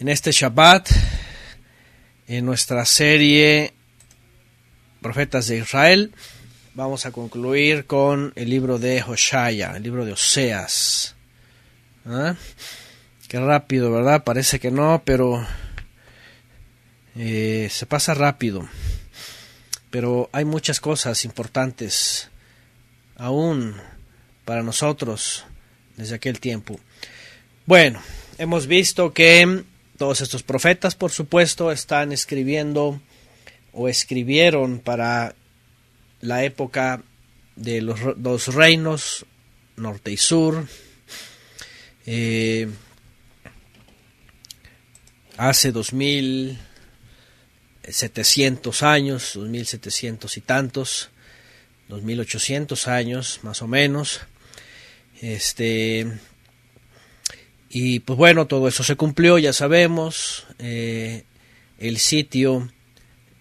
en este Shabbat, en nuestra serie Profetas de Israel. Vamos a concluir con el libro de Hoshaya, el libro de Oseas. ¿Ah? Qué rápido, ¿verdad? Parece que no, pero eh, se pasa rápido. Pero hay muchas cosas importantes aún para nosotros desde aquel tiempo. Bueno, hemos visto que todos estos profetas, por supuesto, están escribiendo o escribieron para la época de los dos reinos, norte y sur. Eh, dos hace setecientos años, mil setecientos y tantos, mil ochocientos años más o menos. Este y pues bueno, todo eso se cumplió, ya sabemos, eh, el sitio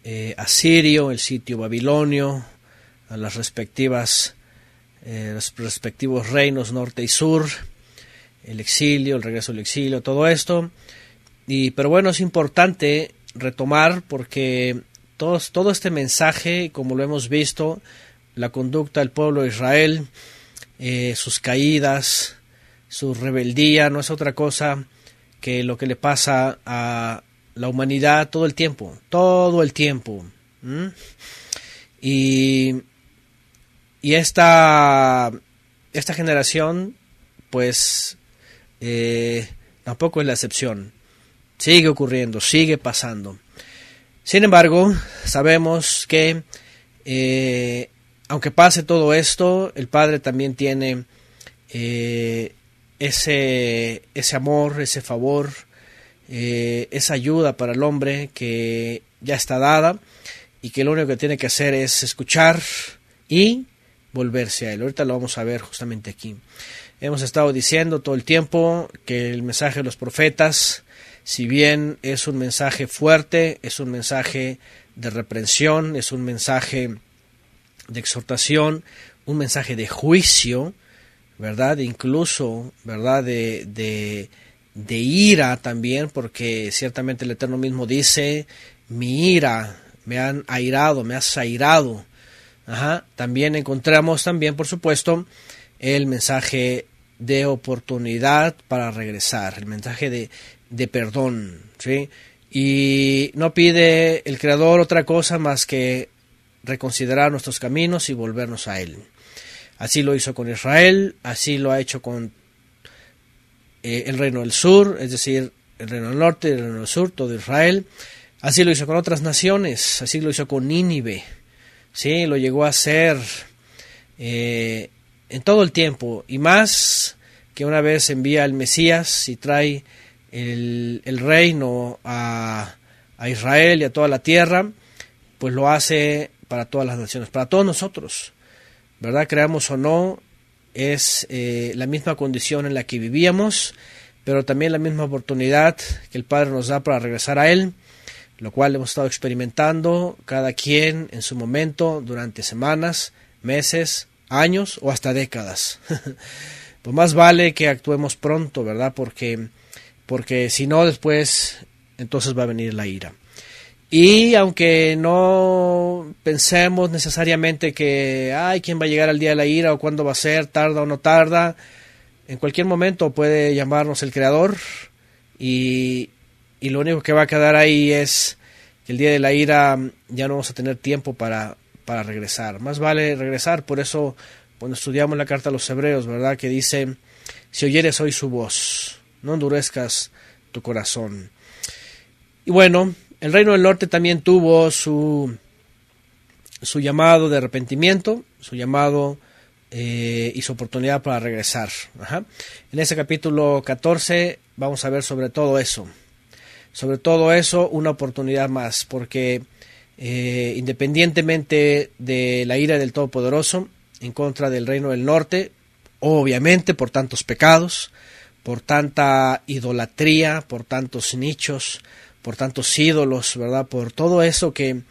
eh, asirio, el sitio babilonio, a las respectivas, eh, los respectivos reinos norte y sur, el exilio, el regreso del exilio, todo esto. Y, pero bueno, es importante retomar porque todo, todo este mensaje, como lo hemos visto, la conducta del pueblo de Israel, sus caídas, su rebeldía no es otra cosa que lo que le pasa a la humanidad todo el tiempo, todo el tiempo. Y, esta, generación, pues, eh, tampoco es la excepción. Sigue ocurriendo, sigue pasando. Sin embargo, sabemos que, eh, aunque pase todo esto, el Padre también tiene eh, ese, ese amor, ese favor, eh, esa ayuda para el hombre que ya está dada y que lo único que tiene que hacer es escuchar y volverse a él. Ahorita lo vamos a ver justamente aquí. Hemos estado diciendo todo el tiempo que el mensaje de los profetas, si bien es un mensaje fuerte, es un mensaje de reprensión, es un mensaje de exhortación, un mensaje de juicio, ¿verdad? Incluso, ¿verdad? De, de, ira también, porque ciertamente el Eterno mismo dice, mi ira, me han airado, me has airado. También encontramos también, por supuesto, el mensaje de oportunidad para regresar, el mensaje de, de perdón, ¿sí? Y no pide el Creador otra cosa más que reconsiderar nuestros caminos y volvernos a Él. Así lo hizo con Israel, así lo ha hecho con eh, el reino del sur, es decir, el reino del norte, el reino del sur, todo Israel. Así lo hizo con otras naciones, así lo hizo con Nínive, sí, lo llegó a hacer eh, en todo el tiempo y más que una vez envía al Mesías y trae el, reino a Israel y a toda la tierra, pues lo hace para todas las naciones, para todos nosotros. ¿verdad? Creamos o no, es eh, la misma condición en la que vivíamos, pero también la misma oportunidad que el Padre nos da para regresar a Él, lo cual hemos estado experimentando cada quien en su momento durante semanas, meses, años o hasta décadas. pues más vale que actuemos pronto, ¿verdad? Porque, porque si no, después entonces va a venir la ira. Y aunque no pensemos necesariamente que, ay, quién va a llegar al día de la ira o cuándo va a ser, tarda o no tarda, en cualquier momento puede llamarnos el Creador y, y lo único que va a quedar ahí es que el día de la ira ya no vamos a tener tiempo para, para regresar. Más vale regresar, por eso cuando estudiamos la carta a los hebreos, ¿verdad? Que dice, si oyeres hoy su voz, no endurezcas tu corazón. Y bueno, el Reino del Norte también tuvo su, su llamado de arrepentimiento, su llamado eh, y su oportunidad para regresar. En ese capítulo 14 vamos a ver sobre todo eso. Sobre todo eso, una oportunidad más, porque eh, independientemente de la ira del Todopoderoso en contra del Reino del Norte, obviamente por tantos pecados, por tanta idolatría, por tantos nichos, por tantos ídolos, ¿verdad? Por todo eso que,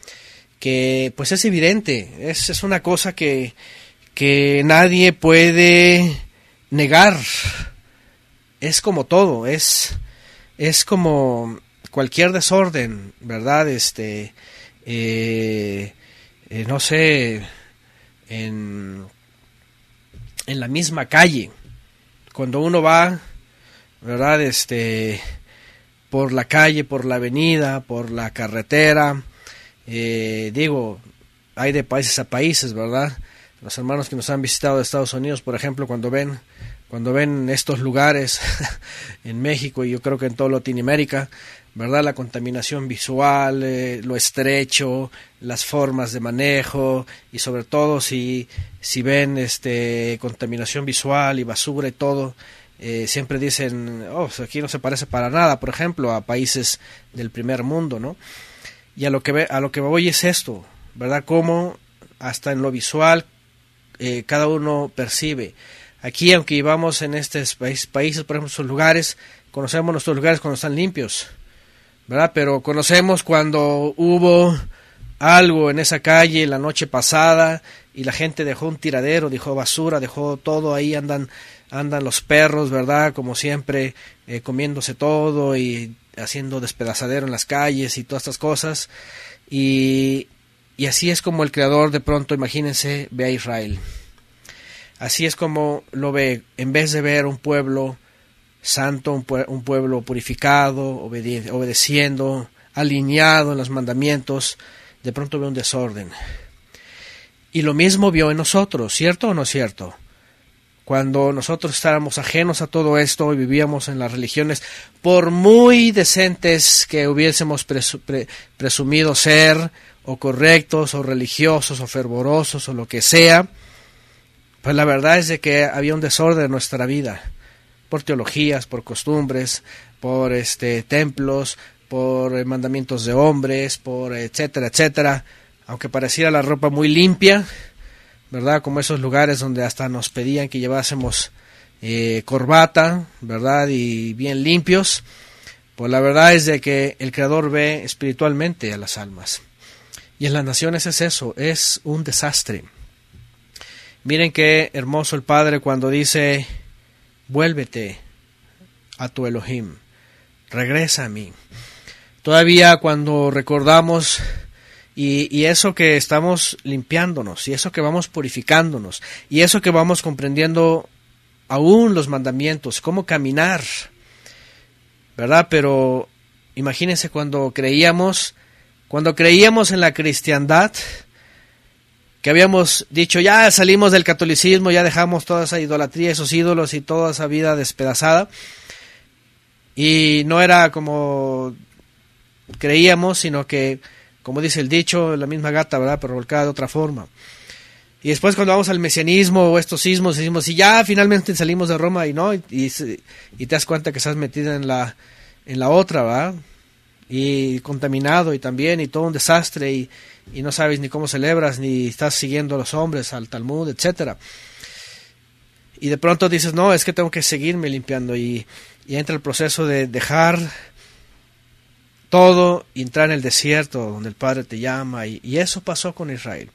que pues es evidente, es, una cosa que, que nadie puede negar. Es como todo, es, es como cualquier desorden, ¿verdad? Este, eh, eh, no sé, en, en la misma calle, cuando uno va, ¿verdad? Este, por la calle, por la avenida, por la carretera. Eh, digo, hay de países a países, ¿verdad? Los hermanos que nos han visitado de Estados Unidos, por ejemplo, cuando ven, cuando ven estos lugares en México y yo creo que en toda Latinoamérica, ¿verdad? La contaminación visual, eh, lo estrecho, las formas de manejo y sobre todo si, si ven este, contaminación visual y basura y todo, eh, siempre dicen, oh, pues aquí no se parece para nada, por ejemplo, a países del primer mundo, ¿no? Y a lo que, a lo que voy es esto, ¿verdad? Cómo hasta en lo visual eh, cada uno percibe. Aquí, aunque íbamos en estos países, por ejemplo, sus lugares, conocemos nuestros lugares cuando están limpios, ¿verdad? Pero conocemos cuando hubo algo en esa calle la noche pasada y la gente dejó un tiradero, dejó basura, dejó todo ahí, andan andan los perros, ¿verdad? Como siempre, eh, comiéndose todo y haciendo despedazadero en las calles y todas estas cosas. Y, así es como el creador de pronto, imagínense, ve a Israel. Así es como lo ve, en vez de ver un pueblo santo, un, pueblo purificado, obedeciendo, alineado en los mandamientos, de pronto ve un desorden. Y lo mismo vio en nosotros, ¿cierto o no es cierto? cuando nosotros estábamos ajenos a todo esto y vivíamos en las religiones, por muy decentes que hubiésemos presumido ser, o correctos, o religiosos, o fervorosos, o lo que sea, pues la verdad es de que había un desorden en nuestra vida, por teologías, por costumbres, por este templos, por eh, mandamientos de hombres, por etcétera, etcétera, aunque pareciera la ropa muy limpia, ¿verdad? Como esos lugares donde hasta nos pedían que llevásemos eh, corbata, ¿verdad? Y bien limpios. Pues la verdad es de que el Creador ve espiritualmente a las almas. Y en las naciones es eso, es un desastre. Miren qué hermoso el Padre cuando dice, vuélvete a tu Elohim, regresa a mí. Todavía cuando recordamos y, eso que estamos limpiándonos, y eso que vamos purificándonos, y eso que vamos comprendiendo aún los mandamientos, cómo caminar, ¿verdad? Pero imagínense cuando creíamos, cuando creíamos en la cristiandad, que habíamos dicho, ya salimos del catolicismo, ya dejamos toda esa idolatría, esos ídolos y toda esa vida despedazada, y no era como creíamos, sino que como dice el dicho, la misma gata, ¿verdad? Pero volcada de otra forma. Y después cuando vamos al mesianismo o estos sismos, decimos, y ya finalmente salimos de Roma y no, y, te das cuenta que estás metida en la, en la otra, ¿verdad? Y contaminado y también, y todo un desastre, y, no sabes ni cómo celebras, ni estás siguiendo a los hombres, al Talmud, etcétera. Y de pronto dices, no, es que tengo que seguirme limpiando, y, y entra el proceso de dejar todo entrar en el desierto donde el Padre te llama. Y, y eso pasó con Israel.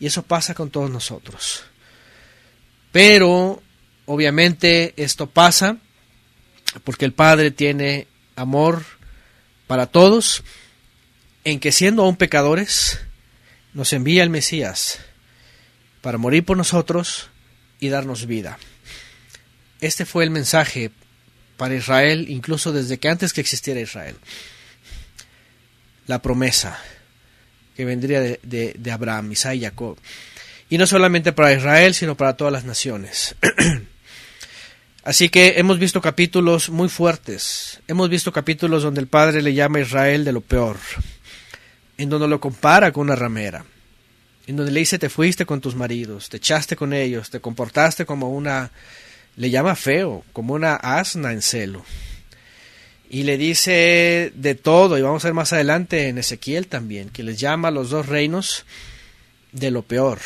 Y eso pasa con todos nosotros. Pero, obviamente, esto pasa porque el Padre tiene amor para todos, en que siendo aún pecadores, nos envía el Mesías para morir por nosotros y darnos vida. Este fue el mensaje para Israel, incluso desde que antes que existiera Israel la promesa que vendría de, Abraham, Isaac y Jacob. Y no solamente para Israel, sino para todas las naciones. Así que hemos visto capítulos muy fuertes, hemos visto capítulos donde el Padre le llama a Israel de lo peor, en donde lo compara con una ramera, en donde le dice te fuiste con tus maridos, te echaste con ellos, te comportaste como una, le llama feo, como una asna en celo. Y le dice de todo, y vamos a ver más adelante en Ezequiel también, que les llama a los dos reinos de lo peor.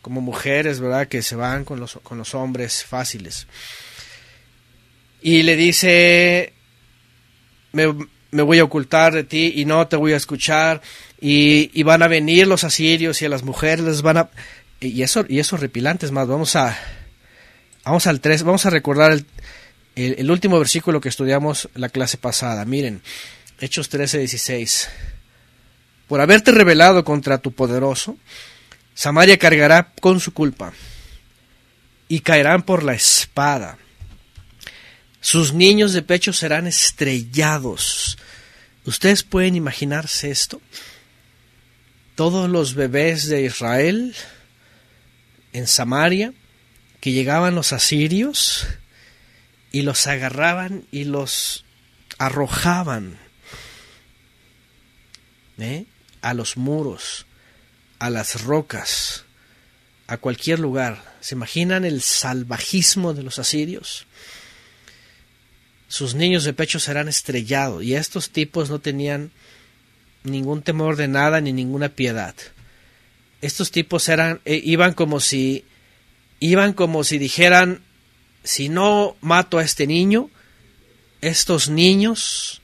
Como mujeres, ¿verdad? Que se van con los, con los hombres fáciles. Y le dice, me, voy a ocultar de ti y no te voy a escuchar. Y, van a venir los asirios y a las mujeres les van a... Y eso, y esos es más. Vamos a... Vamos al 3, vamos a recordar el el, último versículo que estudiamos la clase pasada. Miren, Hechos 13, 16. Por haberte rebelado contra tu poderoso, Samaria cargará con su culpa y caerán por la espada. Sus niños de pecho serán estrellados. ¿Ustedes pueden imaginarse esto? Todos los bebés de Israel en Samaria que llegaban los asirios y los agarraban y los arrojaban ¿eh? a los muros, a las rocas, a cualquier lugar. ¿Se imaginan el salvajismo de los asirios? Sus niños de pecho serán estrellados y estos tipos no tenían ningún temor de nada ni ninguna piedad. Estos tipos eran, eh, iban como si iban como si dijeran si no mato a este niño, estos niños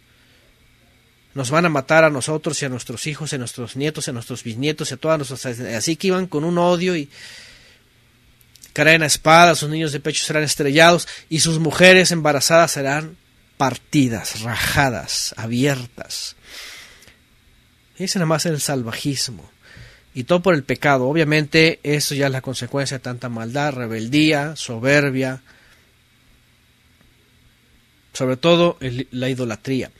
nos van a matar a nosotros y a nuestros hijos, a nuestros nietos, a nuestros bisnietos y a todas nuestras... Así que iban con un odio y caen a espada, sus niños de pecho serán estrellados y sus mujeres embarazadas serán partidas, rajadas, abiertas. Ese nada más el salvajismo. Y todo por el pecado. Obviamente, eso ya es la consecuencia de tanta maldad, rebeldía, soberbia, sobre todo la idolatría.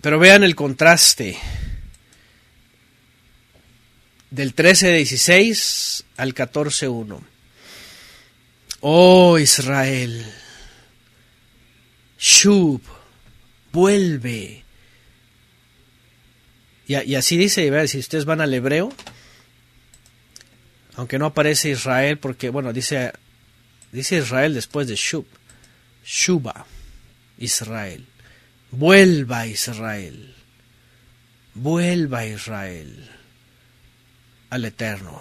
Pero vean el contraste del 13.16 al 14.1. Oh Israel, Shub, vuelve. Y, así dice, si ustedes van al hebreo, aunque no aparece Israel, porque, bueno, dice Dice Israel después de Shub. Shuba, Israel. Vuelva Israel. Vuelva Israel al Eterno.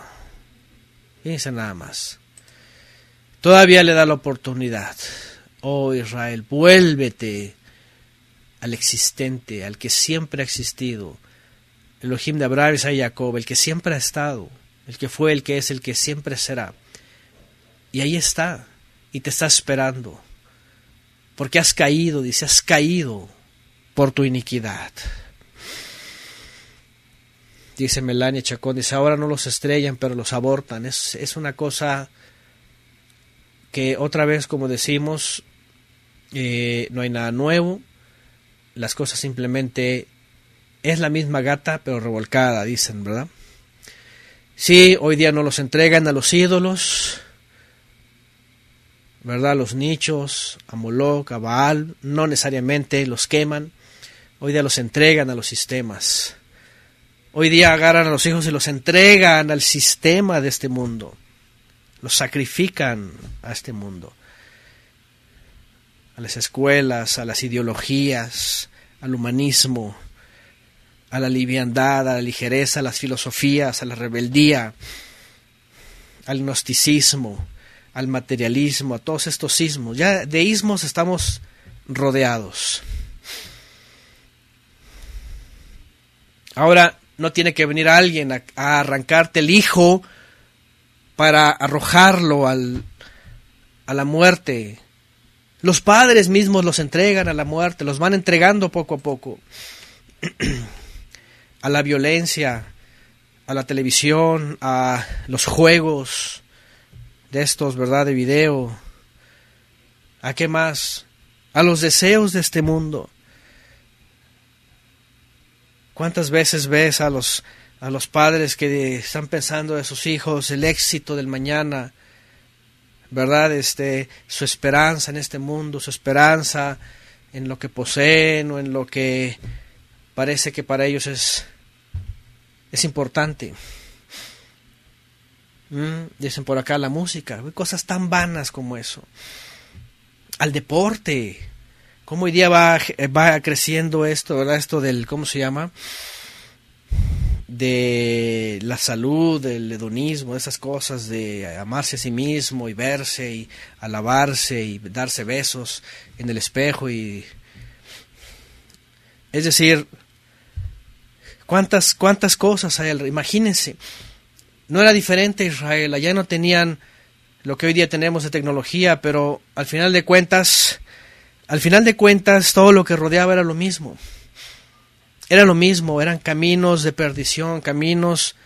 Fíjense nada más. Todavía le da la oportunidad. Oh Israel, vuélvete al existente, al que siempre ha existido. El Elohim de Abraham, y Jacob, el que siempre ha estado, el que fue, el que es, el que siempre será. Y ahí está, y te está esperando, porque has caído, dice, has caído por tu iniquidad. Dice Melania Chacón, dice, ahora no los estrellan, pero los abortan. Es, una cosa que otra vez, como decimos, eh, no hay nada nuevo, las cosas simplemente es la misma gata, pero revolcada, dicen, ¿verdad? Sí, hoy día no los entregan a los ídolos, ¿verdad? Los nichos, a Moloch, Baal, no necesariamente los queman, hoy día los entregan a los sistemas. Hoy día agarran a los hijos y los entregan al sistema de este mundo. Los sacrifican a este mundo. A las escuelas, a las ideologías, al humanismo, a la liviandad, a la ligereza, a las filosofías, a la rebeldía, al gnosticismo, al materialismo, a todos estos sismos. Ya de ismos estamos rodeados. Ahora no tiene que venir alguien a, arrancarte el hijo para arrojarlo a la muerte. Los padres mismos los entregan a la muerte, los van entregando poco a poco a la violencia, a la televisión, a los juegos, de estos, ¿verdad? De video. ¿A qué más? A los deseos de este mundo. ¿Cuántas veces ves a los, a los padres que están pensando de sus hijos, el éxito del mañana, ¿verdad? Este, su esperanza en este mundo, su esperanza en lo que poseen o en lo que parece que para ellos es, es importante. Mm, dicen por acá la música, cosas tan vanas como eso. Al deporte. ¿Cómo hoy día eh, va, creciendo esto, ¿verdad? Esto del, ¿cómo se llama? de la salud, del hedonismo, esas cosas de amarse a sí mismo y verse y alabarse y darse besos en el espejo y es decir, cuántas cuántas cosas hay Imagínense, no era diferente Israel, allá no tenían lo que hoy día tenemos de tecnología, pero al final de cuentas, al final de cuentas todo lo que rodeaba era lo mismo. Era lo mismo, eran caminos de perdición, caminos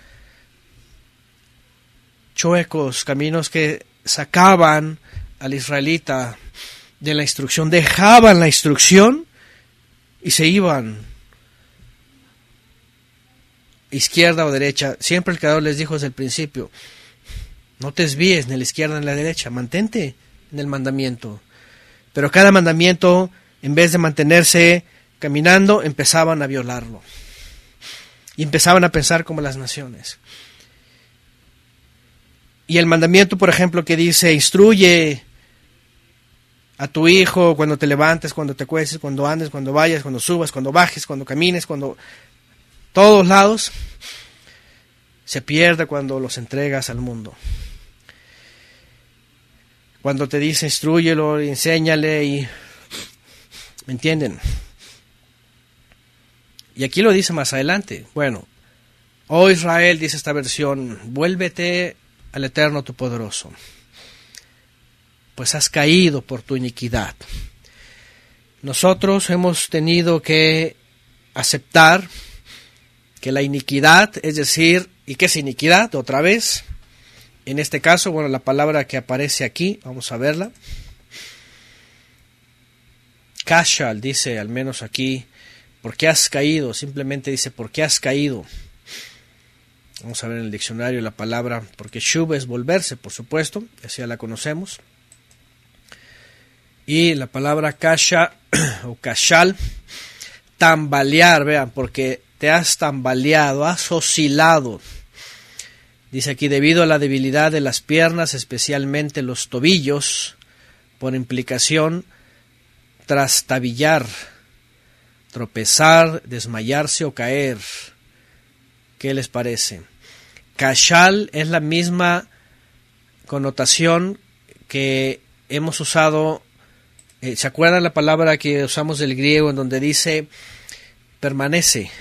chuecos, caminos que sacaban al israelita de la instrucción, dejaban la instrucción y se iban izquierda o derecha, siempre el creador les dijo desde el principio, no te desvíes ni a la izquierda ni a la derecha, mantente en el mandamiento. Pero cada mandamiento, en vez de mantenerse caminando, empezaban a violarlo. Y empezaban a pensar como las naciones. Y el mandamiento, por ejemplo, que dice, instruye a tu hijo cuando te levantes, cuando te cueces, cuando andes, cuando vayas, cuando subas, cuando bajes, cuando camines, cuando todos lados, se pierde cuando los entregas al mundo. Cuando te dice instruyelo, enséñale y... ¿Me entienden? Y aquí lo dice más adelante. Bueno, oh Israel, dice esta versión, vuélvete al Eterno tu poderoso, pues has caído por tu iniquidad. Nosotros hemos tenido que aceptar que la iniquidad, es decir, ¿y qué es iniquidad? Otra vez, en este caso, bueno, la palabra que aparece aquí, vamos a verla. Cashal dice, al menos aquí, porque has caído? Simplemente dice, porque has caído? Vamos a ver en el diccionario la palabra, porque shub es volverse, por supuesto, así ya la conocemos. Y la palabra kasha o kashal, tambalear, vean, porque te has tambaleado, has oscilado. Dice aquí, debido a la debilidad de las piernas, especialmente los tobillos, por implicación, trastabillar, tropezar, desmayarse o caer. ¿Qué les parece? Cachal es la misma connotación que hemos usado. Eh, ¿Se acuerdan la palabra que usamos del griego en donde dice permanece?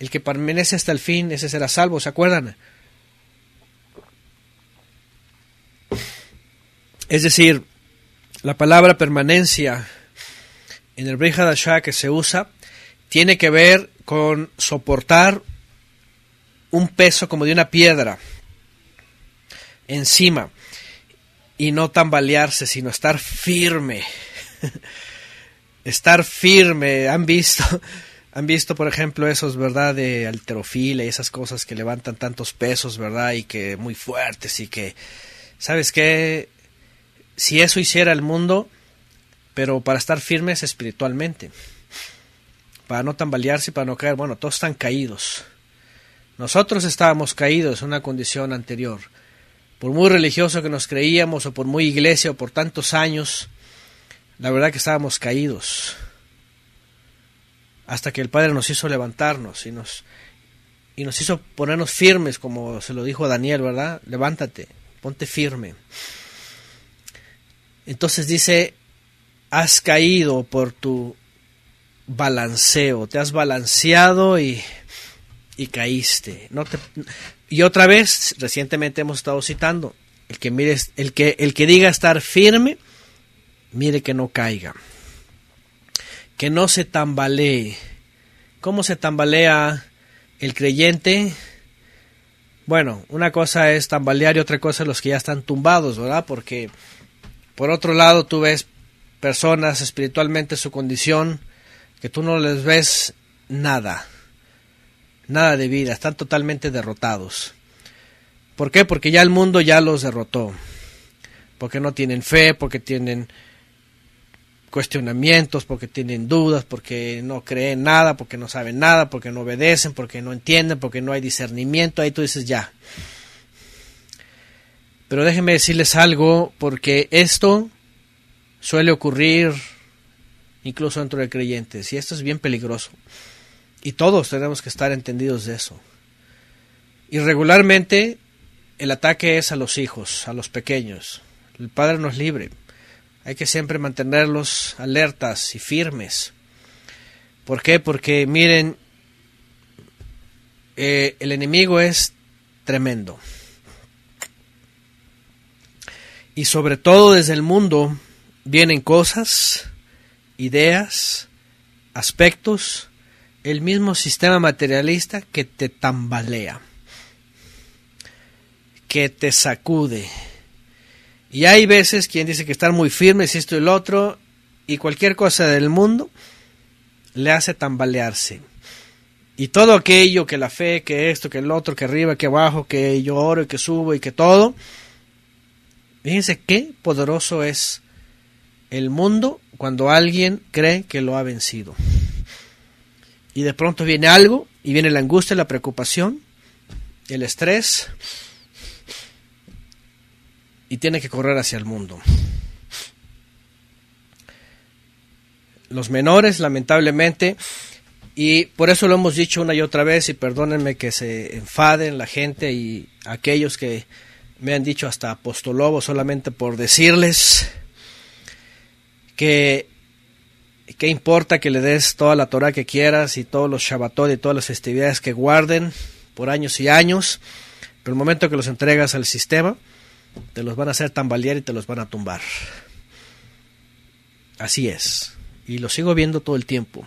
El que permanece hasta el fin, ese será salvo, ¿se acuerdan? Es decir, la palabra permanencia en el Asha que se usa tiene que ver con soportar un peso como de una piedra encima y no tambalearse, sino estar firme. estar firme, han visto han visto, por ejemplo, esos, ¿verdad? De alterofila y esas cosas que levantan tantos pesos, ¿verdad? Y que muy fuertes y que, ¿sabes qué? Si eso hiciera el mundo, pero para estar firmes espiritualmente, para no tambalearse, y para no caer, bueno, todos están caídos. Nosotros estábamos caídos en una condición anterior. Por muy religioso que nos creíamos, o por muy iglesia, o por tantos años, la verdad que estábamos caídos hasta que el Padre nos hizo levantarnos y nos, y nos hizo ponernos firmes, como se lo dijo Daniel, ¿verdad? Levántate, ponte firme. Entonces dice, has caído por tu balanceo, te has balanceado y, caíste. No y otra vez, recientemente hemos estado citando, el que, mire, el, que, el que diga estar firme, mire que no caiga que no se tambalee. ¿Cómo se tambalea el creyente? Bueno, una cosa es tambalear y otra cosa es los que ya están tumbados, ¿verdad? Porque por otro lado tú ves personas espiritualmente su condición que tú no les ves nada, nada de vida, están totalmente derrotados. ¿Por qué? Porque ya el mundo ya los derrotó. Porque no tienen fe, porque tienen cuestionamientos, porque tienen dudas, porque no creen nada, porque no saben nada, porque no obedecen, porque no entienden, porque no hay discernimiento, ahí tú dices ya. Pero déjenme decirles algo, porque esto suele ocurrir incluso dentro de creyentes, y esto es bien peligroso. Y todos tenemos que estar entendidos de eso. Y regularmente el ataque es a los hijos, a los pequeños. El Padre nos libre. Hay que siempre mantenerlos alertas y firmes. ¿Por qué? Porque miren, eh, el enemigo es tremendo. Y sobre todo desde el mundo vienen cosas, ideas, aspectos, el mismo sistema materialista que te tambalea, que te sacude, y hay veces quien dice que están muy firmes, esto y el otro, y cualquier cosa del mundo le hace tambalearse. Y todo aquello que la fe, que esto, que el otro, que arriba, que abajo, que yo oro, que subo y que todo. Fíjense qué poderoso es el mundo cuando alguien cree que lo ha vencido. Y de pronto viene algo y viene la angustia, la preocupación, el estrés y tiene que correr hacia el mundo. Los menores, lamentablemente, y por eso lo hemos dicho una y otra vez, y perdónenme que se enfaden la gente y aquellos que me han dicho hasta apostolobo solamente por decirles que qué importa que le des toda la Torah que quieras y todos los Shabbatot y todas las festividades que guarden por años y años, pero el momento que los entregas al sistema, te los van a hacer tambalear y te los van a tumbar. Así es. Y lo sigo viendo todo el tiempo.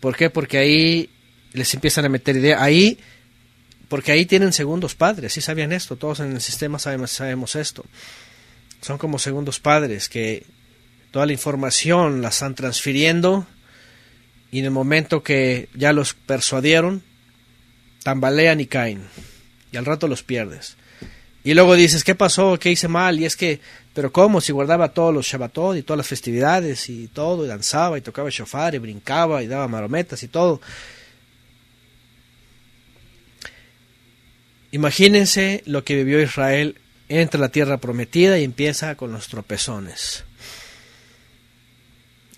¿Por qué? Porque ahí les empiezan a meter idea. Ahí, porque ahí tienen segundos padres. si sabían esto. Todos en el sistema sabemos, sabemos esto. Son como segundos padres que toda la información la están transfiriendo y en el momento que ya los persuadieron, tambalean y caen. Y al rato los pierdes. Y luego dices, ¿qué pasó? ¿Qué hice mal? Y es que, pero ¿cómo? Si guardaba todos los Shabbatot y todas las festividades y todo, y danzaba y tocaba shofar y brincaba y daba marometas y todo. Imagínense lo que vivió Israel entre la tierra prometida y empieza con los tropezones.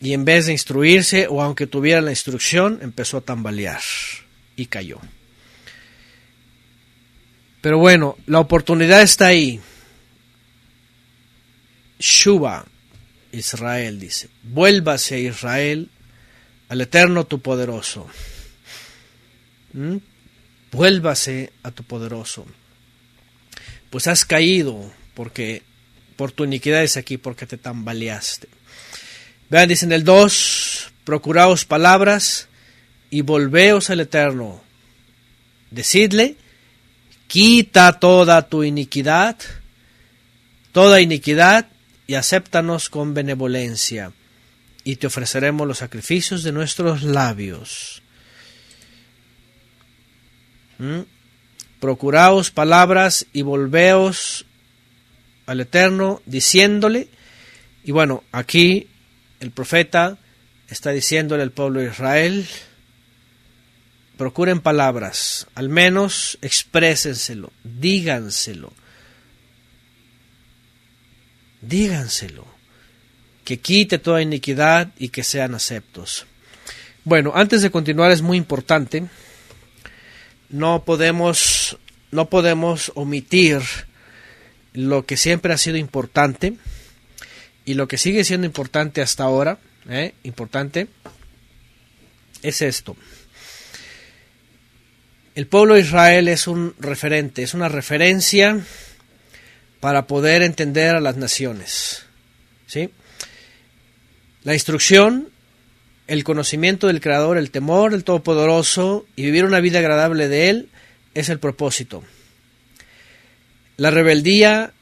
Y en vez de instruirse, o aunque tuviera la instrucción, empezó a tambalear y cayó. Pero bueno, la oportunidad está ahí. Shuba, Israel, dice, vuélvase a Israel, al Eterno tu poderoso. ¿Mm? Vuélvase a tu poderoso. Pues has caído, porque por tu iniquidad es aquí, porque te tambaleaste. Vean, dicen el 2, procuraos palabras y volveos al Eterno. Decidle quita toda tu iniquidad, toda iniquidad, y acéptanos con benevolencia, y te ofreceremos los sacrificios de nuestros labios. ¿Mm? Procuraos palabras y volveos al Eterno diciéndole, y bueno, aquí el profeta está diciéndole al pueblo de Israel, procuren palabras, al menos exprésenselo, díganselo. Díganselo. Que quite toda iniquidad y que sean aceptos. Bueno, antes de continuar es muy importante. No podemos no podemos omitir lo que siempre ha sido importante y lo que sigue siendo importante hasta ahora, ¿eh? importante, es esto. El pueblo de Israel es un referente, es una referencia para poder entender a las naciones. ¿sí? La instrucción, el conocimiento del Creador, el temor el Todopoderoso y vivir una vida agradable de Él es el propósito. La rebeldía,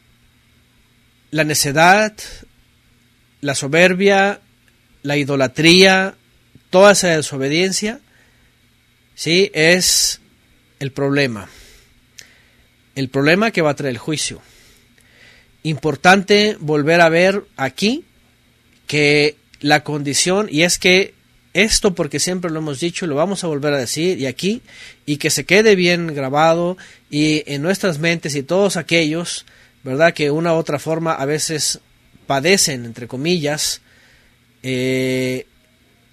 la necedad, la soberbia, la idolatría, toda esa desobediencia, ¿sí? es el problema. El problema que va a traer el juicio. Importante volver a ver aquí que la condición, y es que esto porque siempre lo hemos dicho lo vamos a volver a decir y aquí, y que se quede bien grabado y en nuestras mentes y todos aquellos, ¿verdad? Que una u otra forma a veces padecen, entre comillas, eh,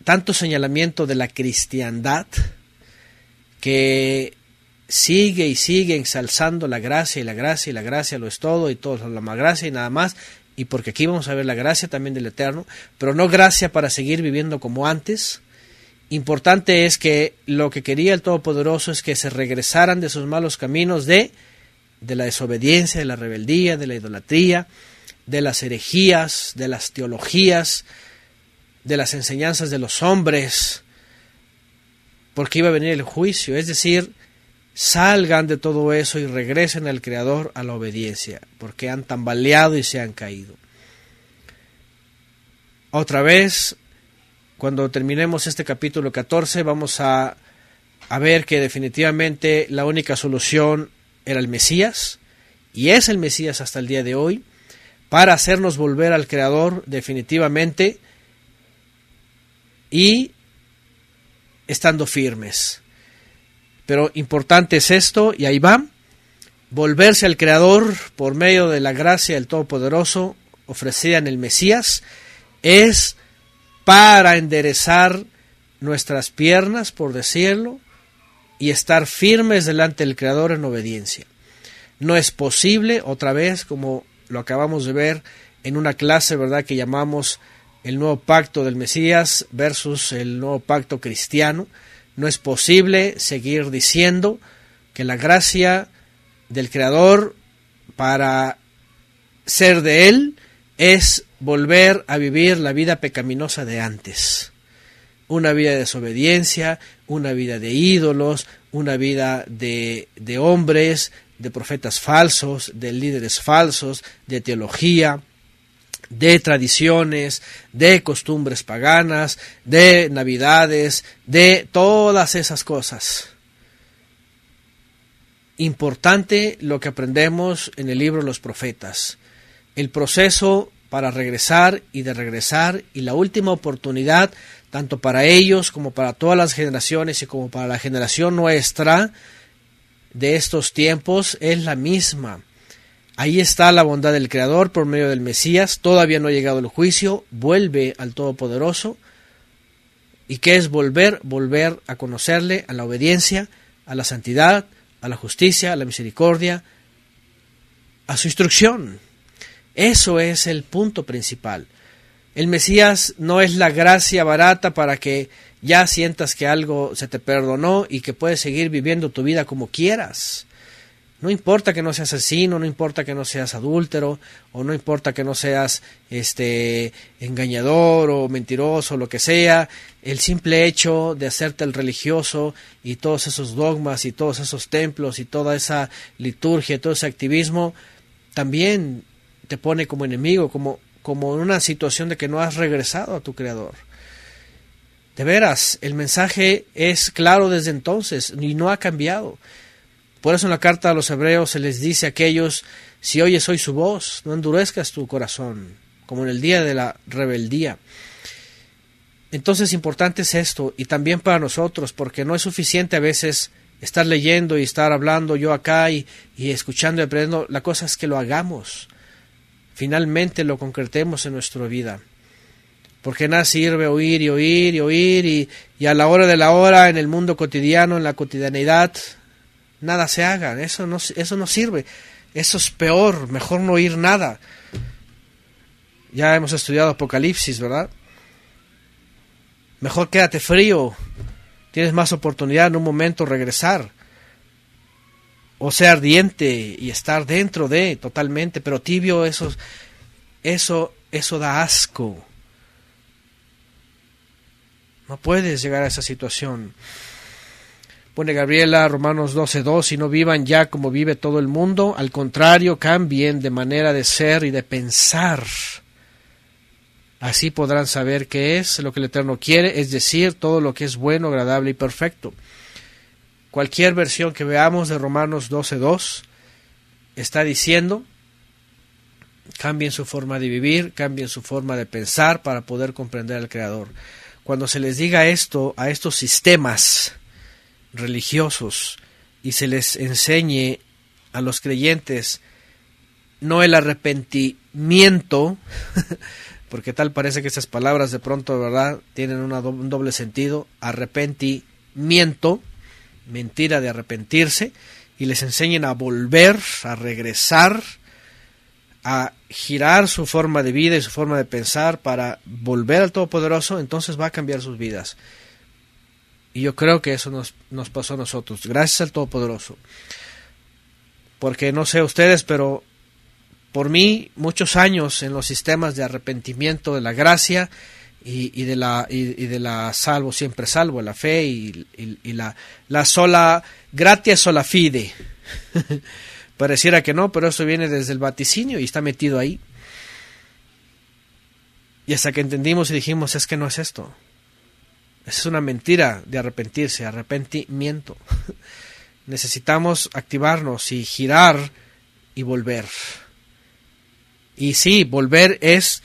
tanto señalamiento de la cristiandad que sigue y sigue ensalzando la gracia y la gracia y la gracia lo es todo y todo, la más gracia y nada más. Y porque aquí vamos a ver la gracia también del Eterno, pero no gracia para seguir viviendo como antes. Importante es que lo que quería el Todopoderoso es que se regresaran de sus malos caminos de, de la desobediencia, de la rebeldía, de la idolatría, de las herejías, de las teologías, de las enseñanzas de los hombres, porque iba a venir el juicio. Es decir, salgan de todo eso y regresen al Creador a la obediencia, porque han tambaleado y se han caído. Otra vez, cuando terminemos este capítulo 14, vamos a, a ver que definitivamente la única solución era el Mesías, y es el Mesías hasta el día de hoy, para hacernos volver al Creador definitivamente y estando firmes pero importante es esto, y ahí va, volverse al Creador por medio de la gracia del Todopoderoso ofrecida en el Mesías, es para enderezar nuestras piernas, por decirlo, y estar firmes delante del Creador en obediencia. No es posible, otra vez, como lo acabamos de ver en una clase, ¿verdad?, que llamamos el nuevo pacto del Mesías versus el nuevo pacto cristiano, no es posible seguir diciendo que la gracia del Creador para ser de Él es volver a vivir la vida pecaminosa de antes. Una vida de desobediencia, una vida de ídolos, una vida de, hombres, de profetas falsos, de líderes falsos, de teología, de tradiciones, de costumbres paganas, de navidades, de todas esas cosas. Importante lo que aprendemos en el libro Los Profetas. El proceso para regresar y de regresar y la última oportunidad, tanto para ellos como para todas las generaciones y como para la generación nuestra de estos tiempos, es la misma. Ahí está la bondad del Creador por medio del Mesías, todavía no ha llegado el juicio, vuelve al Todopoderoso. ¿Y qué es volver? Volver a conocerle, a la obediencia, a la santidad, a la justicia, a la misericordia, a su instrucción. Eso es el punto principal. El Mesías no es la gracia barata para que ya sientas que algo se te perdonó y que puedes seguir viviendo tu vida como quieras. No importa que no seas asesino, no importa que no seas adúltero, o no importa que no seas este engañador o mentiroso, lo que sea, el simple hecho de hacerte el religioso y todos esos dogmas y todos esos templos y toda esa liturgia, todo ese activismo, también te pone como enemigo, como, como una situación de que no has regresado a tu creador. De veras, el mensaje es claro desde entonces y no ha cambiado. Por eso en la carta a los hebreos se les dice a aquellos, si oyes hoy su voz, no endurezcas tu corazón, como en el día de la rebeldía. Entonces importante es esto, y también para nosotros, porque no es suficiente a veces estar leyendo y estar hablando yo acá y, escuchando y aprendiendo. La cosa es que lo hagamos, finalmente lo concretemos en nuestra vida. Porque nada sirve oír y oír y oír y, y a la hora de la hora en el mundo cotidiano, en la cotidianidad, nada se haga, eso no, eso no sirve, eso es peor, mejor no oír nada. Ya hemos estudiado Apocalipsis, ¿verdad? Mejor quédate frío, tienes más oportunidad en un momento regresar. O sea ardiente y estar dentro de totalmente, pero tibio eso, eso, eso da asco. No puedes llegar a esa situación. Gabriela Romanos 12:2, y no vivan ya como vive todo el mundo, al contrario, cambien de manera de ser y de pensar. Así podrán saber qué es lo que el Eterno quiere, es decir, todo lo que es bueno, agradable y perfecto. Cualquier versión que veamos de Romanos 12.2 está diciendo, cambien su forma de vivir, cambien su forma de pensar para poder comprender al Creador. Cuando se les diga esto a estos sistemas, religiosos y se les enseñe a los creyentes no el arrepentimiento, porque tal parece que estas palabras de pronto, ¿verdad?, tienen un doble sentido, arrepentimiento, mentira de arrepentirse, y les enseñen a volver, a regresar, a girar su forma de vida y su forma de pensar para volver al Todopoderoso, entonces va a cambiar sus vidas. Y yo creo que eso nos, nos pasó a nosotros, gracias al Todopoderoso. Porque no sé ustedes, pero por mí muchos años en los sistemas de arrepentimiento de la gracia y, de, la, y, de la salvo, siempre salvo, la fe y, la, la sola gratia sola fide. Pareciera que no, pero eso viene desde el vaticinio y está metido ahí. Y hasta que entendimos y dijimos, es que no es esto es una mentira de arrepentirse, arrepentimiento. Necesitamos activarnos y girar y volver. Y sí, volver es,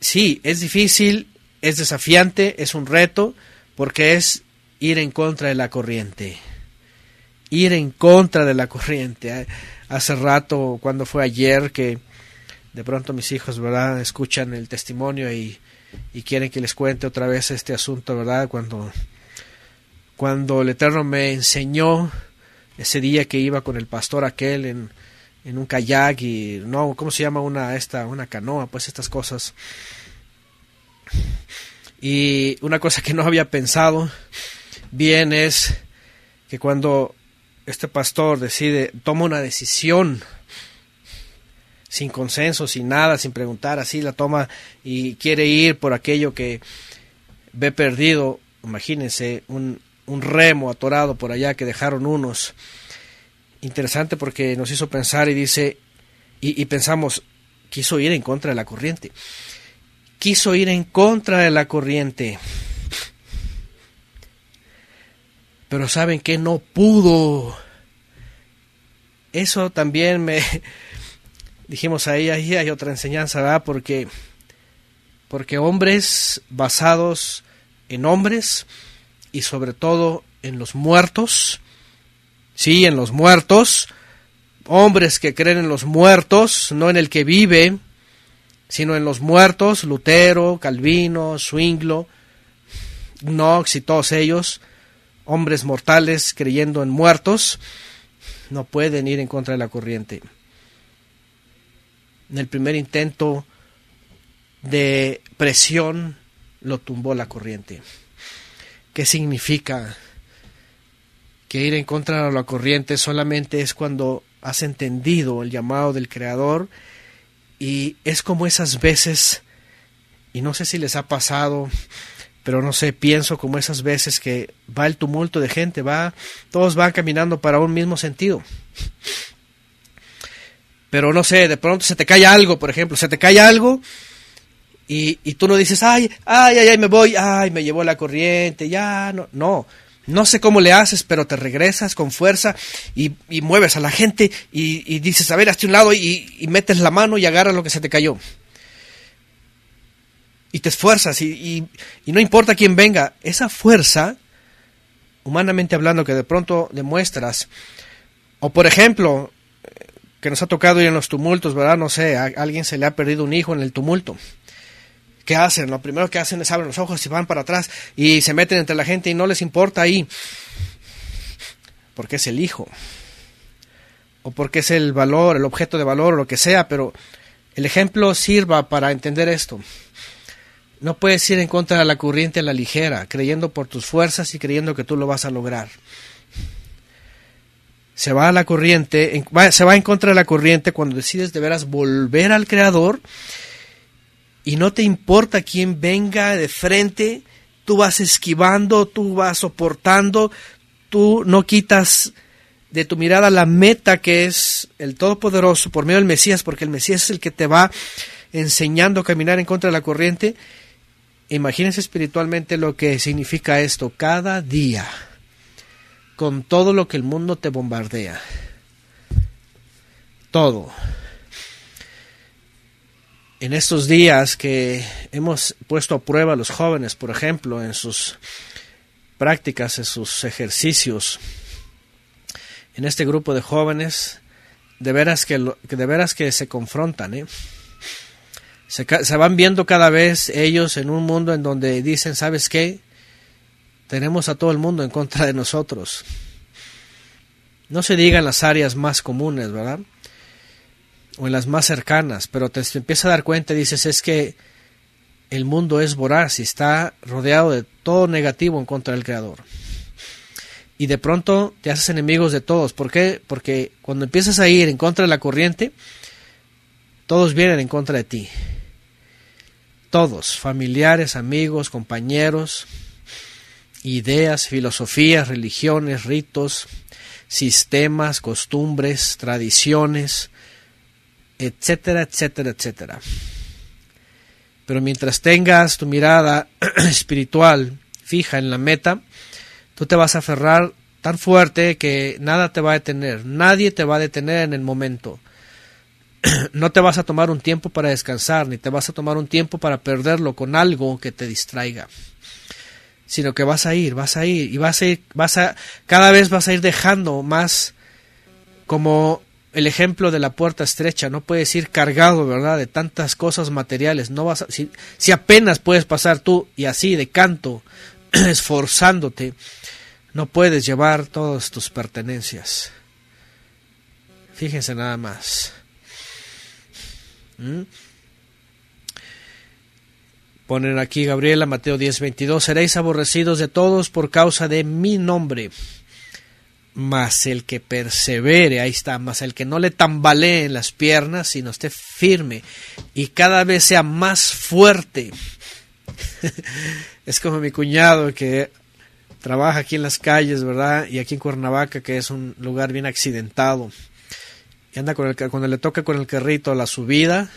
sí, es difícil, es desafiante, es un reto, porque es ir en contra de la corriente. Ir en contra de la corriente. Eh, hace rato, cuando fue ayer, que de pronto mis hijos, ¿verdad?, escuchan el testimonio y, y quieren que les cuente otra vez este asunto, ¿verdad? Cuando, cuando el Eterno me enseñó ese día que iba con el pastor aquel en, en un kayak y no, ¿cómo se llama una esta una canoa? Pues estas cosas. Y una cosa que no había pensado bien es que cuando este pastor decide, toma una decisión sin consenso, sin nada, sin preguntar, así la toma y quiere ir por aquello que ve perdido, imagínense, un, un remo atorado por allá que dejaron unos. Interesante porque nos hizo pensar y dice, y, y pensamos, quiso ir en contra de la corriente. Quiso ir en contra de la corriente. Pero saben que no pudo. Eso también me, dijimos ahí, ahí hay otra enseñanza, ¿verdad? Porque, porque hombres basados en hombres y sobre todo en los muertos, sí, en los muertos, hombres que creen en los muertos, no en el que vive, sino en los muertos, Lutero, Calvino, Swinglo, Knox y todos ellos, hombres mortales creyendo en muertos, no pueden ir en contra de la corriente en el primer intento de presión lo tumbó la corriente. ¿Qué significa? Que ir en contra de la corriente solamente es cuando has entendido el llamado del Creador y es como esas veces, y no sé si les ha pasado, pero no sé, pienso como esas veces que va el tumulto de gente, va, todos van caminando para un mismo sentido pero no sé, de pronto se te cae algo, por ejemplo, se te cae algo y, tú no dices, ay, ay, ay, me voy, ay, me llevó la corriente, ya, no, no. No sé cómo le haces, pero te regresas con fuerza y, mueves a la gente y, dices, a ver, hazte un lado y, metes la mano y agarras lo que se te cayó. Y te esfuerzas y, y no importa quién venga, esa fuerza, humanamente hablando, que de pronto demuestras, o por ejemplo, que nos ha tocado ir en los tumultos, ¿verdad? No sé, a alguien se le ha perdido un hijo en el tumulto. ¿Qué hacen? Lo primero que hacen es abren los ojos y van para atrás y se meten entre la gente y no les importa ahí. Porque es el hijo. O porque es el valor, el objeto de valor o lo que sea, pero el ejemplo sirva para entender esto. No puedes ir en contra de la corriente a la ligera, creyendo por tus fuerzas y creyendo que tú lo vas a lograr se va a la corriente, se va en contra de la corriente cuando decides de veras volver al creador y no te importa quién venga de frente, tú vas esquivando, tú vas soportando, tú no quitas de tu mirada la meta que es el Todopoderoso por medio del Mesías, porque el Mesías es el que te va enseñando a caminar en contra de la corriente. Imagínense espiritualmente lo que significa esto cada día con todo lo que el mundo te bombardea. Todo. En estos días que hemos puesto a prueba a los jóvenes, por ejemplo, en sus prácticas, en sus ejercicios, en este grupo de jóvenes, de veras que, de veras que se confrontan, ¿eh? se, se van viendo cada vez ellos en un mundo en donde dicen, ¿sabes qué? Tenemos a todo el mundo en contra de nosotros. No se diga en las áreas más comunes, ¿verdad? O en las más cercanas, pero te, empieza empiezas a dar cuenta y dices, es que el mundo es voraz y está rodeado de todo negativo en contra del Creador. Y de pronto te haces enemigos de todos. ¿Por qué? Porque cuando empiezas a ir en contra de la corriente, todos vienen en contra de ti. Todos, familiares, amigos, compañeros, ideas, filosofías, religiones, ritos, sistemas, costumbres, tradiciones, etcétera, etcétera, etcétera. Pero mientras tengas tu mirada espiritual fija en la meta, tú te vas a aferrar tan fuerte que nada te va a detener, nadie te va a detener en el momento. No te vas a tomar un tiempo para descansar, ni te vas a tomar un tiempo para perderlo con algo que te distraiga sino que vas a ir, vas a ir y vas a ir, vas a cada vez vas a ir dejando más como el ejemplo de la puerta estrecha, no puedes ir cargado, ¿verdad? De tantas cosas materiales, no vas a, si, apenas puedes pasar tú y así de canto, esforzándote, no puedes llevar todas tus pertenencias. Fíjense nada más. ¿Mm? Ponen aquí Gabriela, Mateo 10, 22. Seréis aborrecidos de todos por causa de mi nombre. Mas el que persevere, ahí está, mas el que no le tambalee en las piernas, sino esté firme y cada vez sea más fuerte. es como mi cuñado que trabaja aquí en las calles, ¿verdad? Y aquí en Cuernavaca, que es un lugar bien accidentado. Y anda con el, cuando le toca con el carrito a la subida,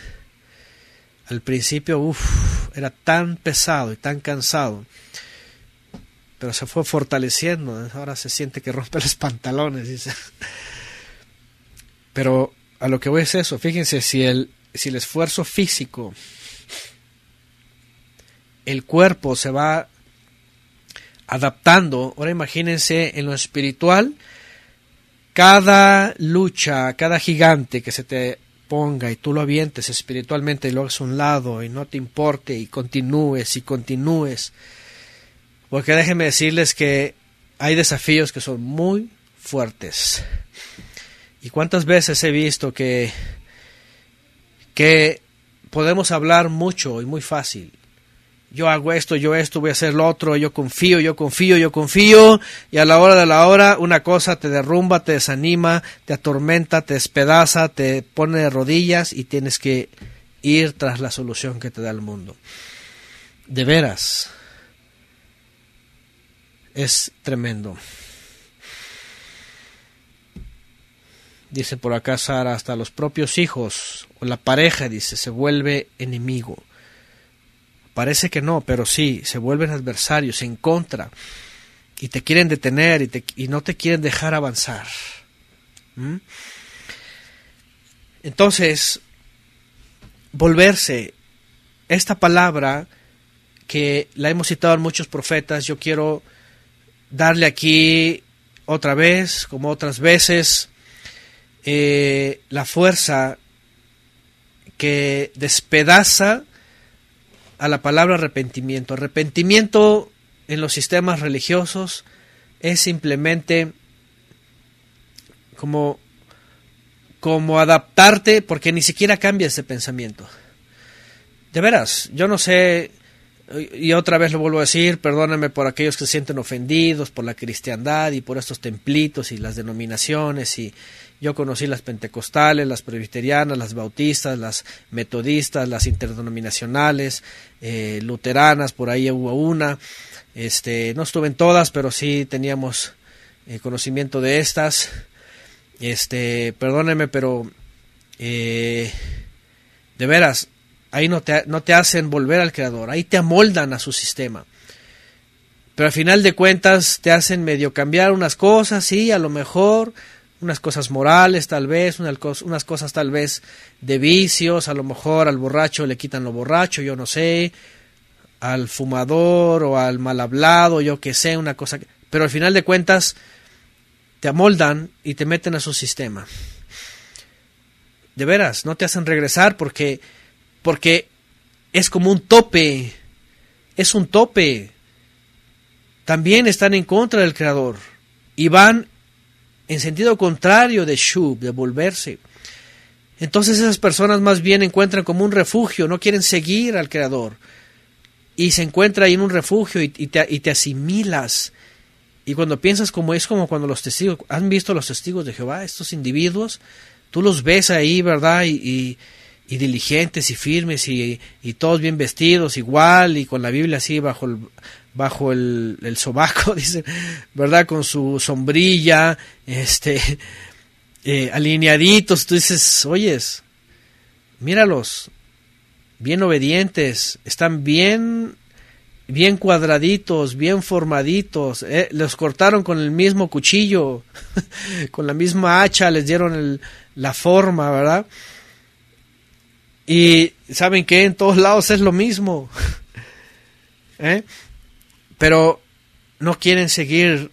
al principio, uff, era tan pesado y tan cansado, pero se fue fortaleciendo. Ahora se siente que rompe los pantalones. Pero a lo que voy es eso. Fíjense, si el, si el esfuerzo físico, el cuerpo se va adaptando. Ahora imagínense en lo espiritual, cada lucha, cada gigante que se te ponga y tú lo avientes espiritualmente y lo hagas a un lado y no te importe y continúes y continúes. Porque déjenme decirles que hay desafíos que son muy fuertes. ¿Y cuántas veces he visto que que podemos hablar mucho y muy fácil yo hago esto, yo esto, voy a hacer lo otro, yo confío, yo confío, yo confío, y a la hora de la hora una cosa te derrumba, te desanima, te atormenta, te despedaza, te pone de rodillas y tienes que ir tras la solución que te da el mundo. De veras, es tremendo. Dice por acá Sara, hasta los propios hijos o la pareja, dice, se vuelve enemigo. Parece que no, pero sí, se vuelven adversarios en contra y te quieren detener y, no te quieren dejar avanzar. ¿Mm? Entonces, volverse, esta palabra que la hemos citado en muchos profetas, yo quiero darle aquí otra vez, como otras veces, eh, la fuerza que despedaza a la palabra arrepentimiento. Arrepentimiento en los sistemas religiosos es simplemente como, como adaptarte porque ni siquiera cambias ese pensamiento. De veras, yo no sé, y otra vez lo vuelvo a decir, perdóname por aquellos que se sienten ofendidos por la cristiandad y por estos templitos y las denominaciones y, yo conocí las pentecostales, las presbiterianas, las bautistas, las metodistas, las interdenominacionales, eh, luteranas, por ahí hubo una. Este, no estuve en todas, pero sí teníamos eh, conocimiento de estas. Este, perdóneme pero eh, de veras, ahí no te, no te hacen volver al Creador, ahí te amoldan a su sistema. Pero al final de cuentas te hacen medio cambiar unas cosas, sí, a lo mejor, unas cosas morales tal vez, unas cosas tal vez de vicios, a lo mejor al borracho le quitan lo borracho, yo no sé, al fumador o al mal hablado, yo qué sé, una cosa, pero al final de cuentas te amoldan y te meten a su sistema. De veras, no te hacen regresar porque porque es como un tope, es un tope. También están en contra del creador y van en sentido contrario de Shub, de volverse. Entonces esas personas más bien encuentran como un refugio, no quieren seguir al Creador. Y se encuentra ahí en un refugio y, te, asimilas. Y cuando piensas como es como cuando los testigos, han visto los testigos de Jehová, estos individuos, tú los ves ahí, ¿verdad? Y, y diligentes y firmes y, todos bien vestidos igual y con la Biblia así bajo el, bajo el, sobaco, dice, ¿verdad? Con su sombrilla, este, eh, alineaditos, tú dices, oyes, míralos, bien obedientes, están bien, bien cuadraditos, bien formaditos, eh, los cortaron con el mismo cuchillo, con la misma hacha, les dieron el, la forma, ¿verdad? Y saben que en todos lados es lo mismo. ¿Eh? pero no quieren seguir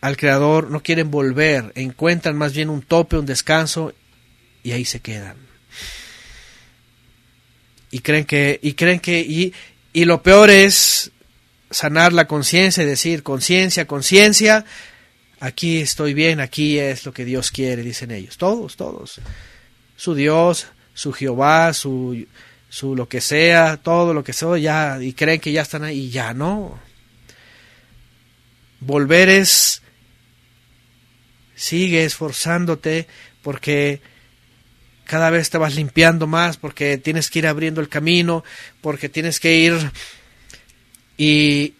al Creador, no quieren volver, encuentran más bien un tope, un descanso y ahí se quedan. Y creen que, y creen que, y, y lo peor es sanar la conciencia y decir, conciencia, conciencia, aquí estoy bien, aquí es lo que Dios quiere, dicen ellos, todos, todos. Su Dios, su Jehová, su, su lo que sea, todo lo que sea, ya, y creen que ya están ahí, y ya no. Volveres, sigue esforzándote porque cada vez te vas limpiando más, porque tienes que ir abriendo el camino, porque tienes que ir y,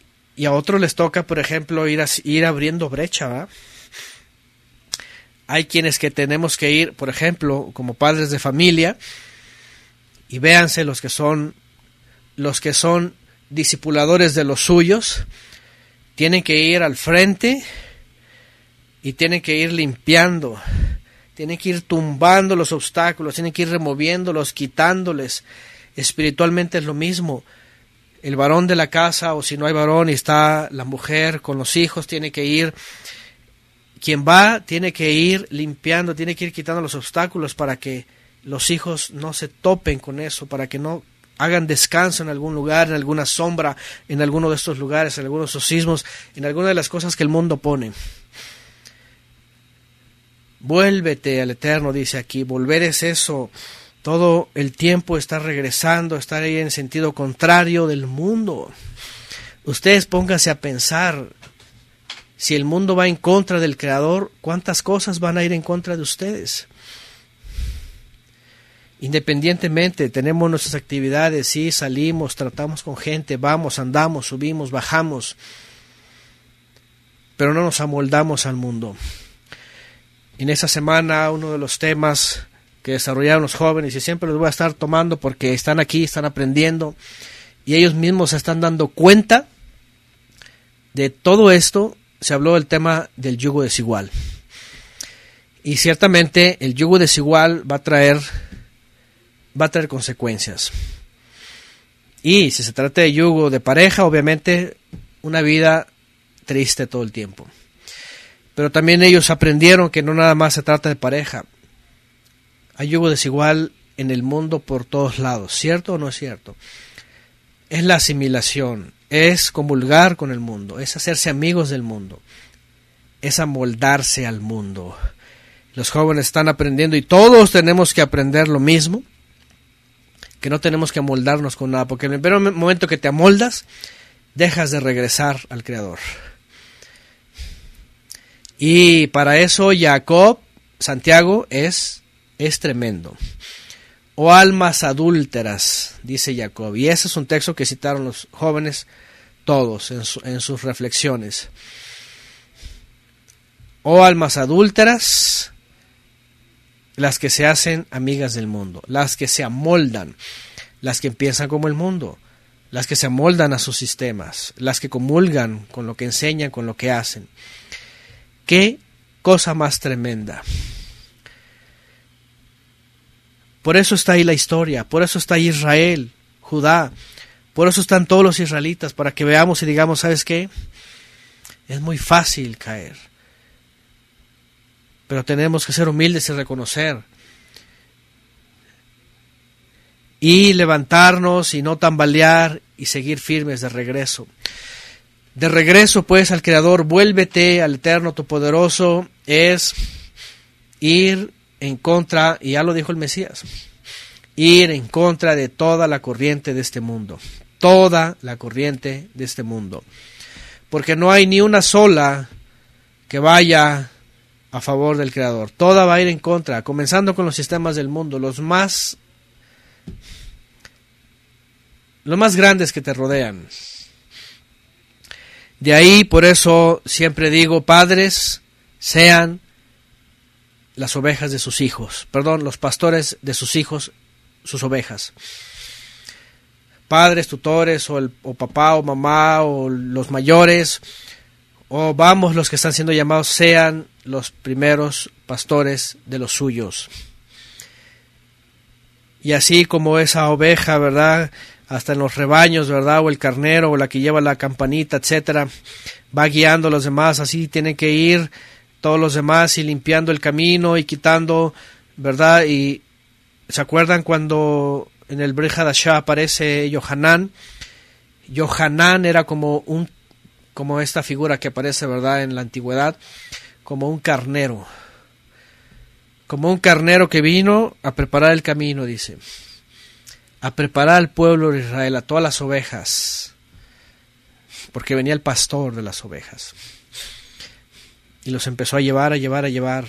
a otros les toca, por ejemplo, ir, a, ir abriendo brecha. Hay quienes que tenemos que ir, por ejemplo, como padres de familia, y véanse los que son los que son discipuladores de los suyos, tienen que ir al frente y tienen que ir limpiando, tienen que ir tumbando los obstáculos, tienen que ir removiéndolos, quitándoles. Espiritualmente es lo mismo. El varón de la casa, o si no hay varón y está la mujer con los hijos, tiene que ir quien va tiene que ir limpiando, tiene que ir quitando los obstáculos para que los hijos no se topen con eso, para que no hagan descanso en algún lugar, en alguna sombra, en alguno de estos lugares, en algunos de sismos, en alguna de las cosas que el mundo pone. Vuélvete al Eterno, dice aquí, volver es eso. Todo el tiempo está regresando, estar ahí en sentido contrario del mundo. Ustedes pónganse a pensar, si el mundo va en contra del Creador, ¿cuántas cosas van a ir en contra de ustedes? Independientemente, tenemos nuestras actividades, sí, salimos, tratamos con gente, vamos, andamos, subimos, bajamos, pero no nos amoldamos al mundo. En esta semana uno de los temas que desarrollaron los jóvenes, y siempre los voy a estar tomando porque están aquí, están aprendiendo, y ellos mismos se están dando cuenta de todo esto, se habló del tema del yugo desigual. Y ciertamente el yugo desigual va a traer va a tener consecuencias. Y si se trata de yugo de pareja, obviamente una vida triste todo el tiempo. Pero también ellos aprendieron que no nada más se trata de pareja. Hay yugo desigual en el mundo por todos lados, ¿cierto o no es cierto? Es la asimilación, es comulgar con el mundo, es hacerse amigos del mundo, es amoldarse al mundo. Los jóvenes están aprendiendo y todos tenemos que aprender lo mismo que no tenemos que amoldarnos con nada, porque en el primer momento que te amoldas, dejas de regresar al Creador. Y para eso Jacob, Santiago, es, es tremendo. O oh, almas adúlteras, dice Jacob. Y ese es un texto que citaron los jóvenes todos en, en sus reflexiones. O oh, almas adúlteras, las que se hacen amigas del mundo, las que se amoldan, las que empiezan como el mundo, las que se amoldan a sus sistemas, las que comulgan con lo que enseñan, con lo que hacen. Qué cosa más tremenda. Por eso está ahí la historia, por eso está Israel, Judá, por eso están todos los israelitas, para que veamos y digamos, ¿sabes qué? Es muy fácil caer pero tenemos que ser humildes y reconocer. Y levantarnos y no tambalear y seguir firmes de regreso. De regreso pues al Creador, vuélvete al Eterno, tu poderoso, es ir en contra, y ya lo dijo el Mesías, ir en contra de toda la corriente de este mundo, toda la corriente de este mundo, porque no hay ni una sola que vaya a favor del creador, toda va a ir en contra, comenzando con los sistemas del mundo, los más los más grandes que te rodean. De ahí, por eso siempre digo, padres, sean las ovejas de sus hijos, perdón, los pastores de sus hijos, sus ovejas. Padres, tutores, o, el, o papá o mamá, o los mayores, o vamos, los que están siendo llamados, sean los primeros pastores de los suyos. Y así como esa oveja, ¿verdad? Hasta en los rebaños, ¿verdad? O el carnero, o la que lleva la campanita, etcétera, va guiando a los demás, así tienen que ir todos los demás y limpiando el camino y quitando, ¿verdad? Y se acuerdan cuando en el Brejadashá aparece Yohanan. Yohanan era como un como esta figura que aparece, ¿verdad?, en la antigüedad como un carnero, como un carnero que vino a preparar el camino, dice, a preparar al pueblo de Israel, a todas las ovejas, porque venía el pastor de las ovejas, y los empezó a llevar, a llevar, a llevar,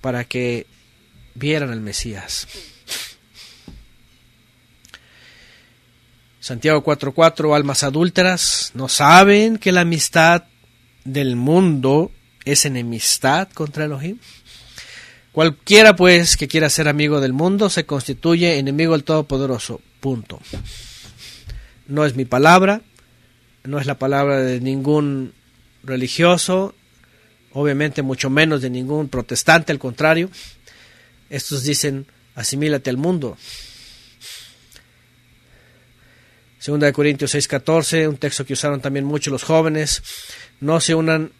para que vieran al Mesías. Santiago 4:4, almas adúlteras, no saben que la amistad del mundo es enemistad contra Elohim. Cualquiera pues que quiera ser amigo del mundo se constituye enemigo del Todopoderoso. Punto. No es mi palabra, no es la palabra de ningún religioso, obviamente mucho menos de ningún protestante, al contrario. Estos dicen, asimílate al mundo. Segunda de Corintios 6:14, un texto que usaron también mucho los jóvenes, no se unan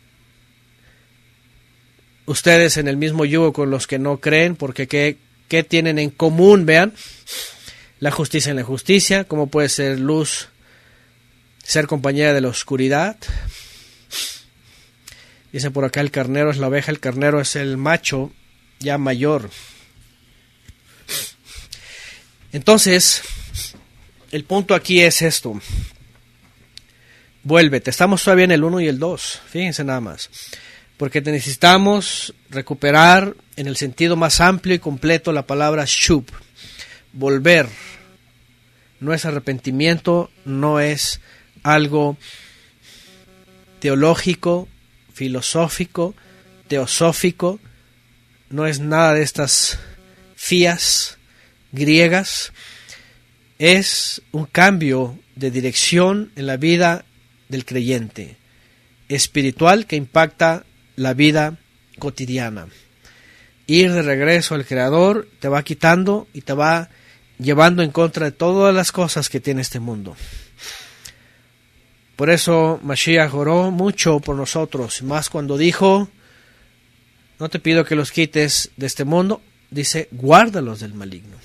ustedes en el mismo yugo con los que no creen, porque ¿qué, tienen en común? Vean, la justicia en la justicia, cómo puede ser luz, ser compañera de la oscuridad. Dice por acá el carnero es la oveja, el carnero es el macho ya mayor. Entonces, el punto aquí es esto. Vuélvete, estamos todavía en el 1 y el 2, fíjense nada más porque necesitamos recuperar en el sentido más amplio y completo la palabra shub, volver. No es arrepentimiento, no es algo teológico, filosófico, teosófico, no es nada de estas fías griegas, es un cambio de dirección en la vida del creyente espiritual que impacta la vida cotidiana. Ir de regreso al Creador te va quitando y te va llevando en contra de todas las cosas que tiene este mundo. Por eso Mashiach oró mucho por nosotros, más cuando dijo, no te pido que los quites de este mundo, dice, guárdalos del maligno.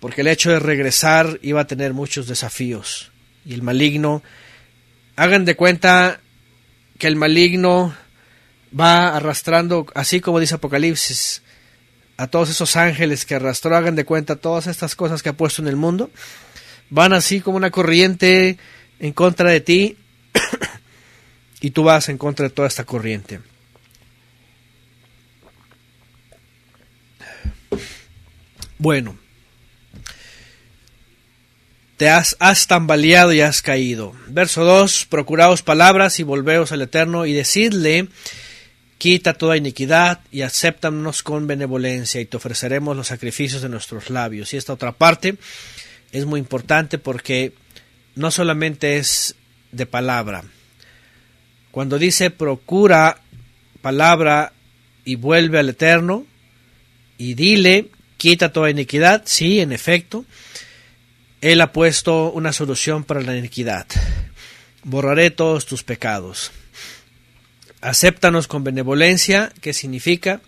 Porque el hecho de regresar iba a tener muchos desafíos. Y el maligno, hagan de cuenta que el maligno va arrastrando, así como dice Apocalipsis, a todos esos ángeles que arrastró, hagan de cuenta todas estas cosas que ha puesto en el mundo, van así como una corriente en contra de ti y tú vas en contra de toda esta corriente. Bueno, te has, tambaleado y has caído. Verso 2, procuraos palabras y volveos al Eterno y decidle, quita toda iniquidad y acéptanos con benevolencia y te ofreceremos los sacrificios de nuestros labios. Y esta otra parte es muy importante porque no solamente es de palabra. Cuando dice procura palabra y vuelve al Eterno y dile, quita toda iniquidad, sí, en efecto, él ha puesto una solución para la iniquidad. Borraré todos tus pecados. Acéptanos con benevolencia, que significa,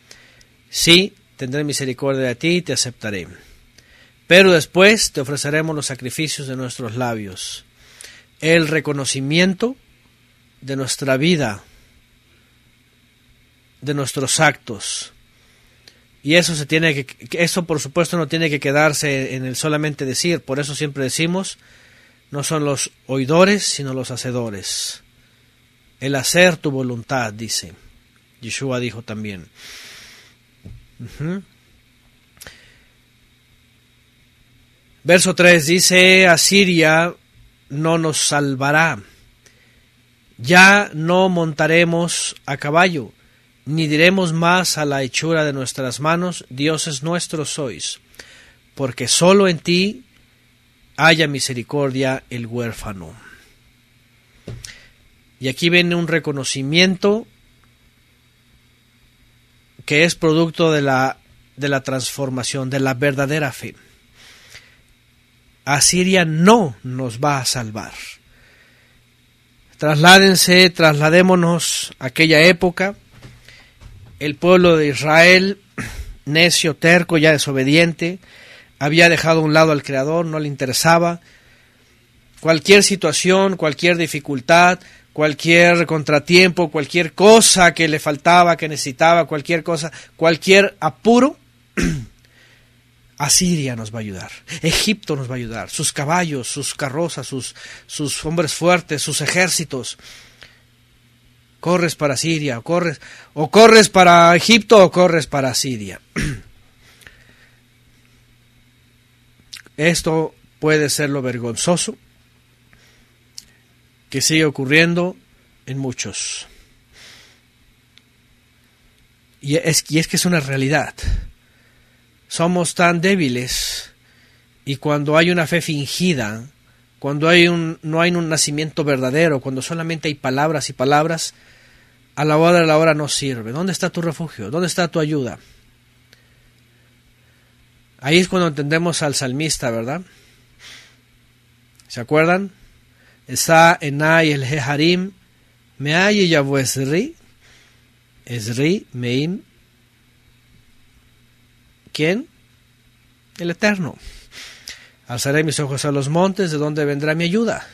sí, tendré misericordia de ti y te aceptaré. Pero después te ofreceremos los sacrificios de nuestros labios, el reconocimiento de nuestra vida, de nuestros actos, y eso se tiene que, eso por supuesto no tiene que quedarse en el solamente decir, por eso siempre decimos, no son los oidores, sino los hacedores. El hacer tu voluntad, dice. Yeshua dijo también. Verso 3 dice, Asiria no nos salvará. Ya no montaremos a caballo, ni diremos más a la hechura de nuestras manos, dioses nuestros sois, porque solo en ti haya misericordia el huérfano. Y aquí viene un reconocimiento que es producto de la, de la transformación, de la verdadera fe. Asiria no nos va a salvar. Trasládense, trasladémonos a aquella época, el pueblo de Israel, necio, terco, ya desobediente, había dejado a un lado al Creador, no le interesaba. Cualquier situación, cualquier dificultad, cualquier contratiempo, cualquier cosa que le faltaba, que necesitaba, cualquier cosa, cualquier apuro, Asiria nos va a ayudar, Egipto nos va a ayudar, sus caballos, sus carrozas, sus, sus hombres fuertes, sus ejércitos corres para Siria, o corres, o corres para Egipto o corres para Siria. Esto puede ser lo vergonzoso que sigue ocurriendo en muchos. Y es, es que es una realidad. Somos tan débiles y cuando hay una fe fingida, cuando hay un, no hay un nacimiento verdadero, cuando solamente hay palabras y palabras, a la hora de la hora no sirve. ¿Dónde está tu refugio? ¿Dónde está tu ayuda? Ahí es cuando entendemos al salmista, ¿verdad? ¿Se acuerdan? Esa enai el Jeharim, me hay esri esri meim ¿Quién? El Eterno. Alzaré mis ojos a los montes, de dónde vendrá mi ayuda.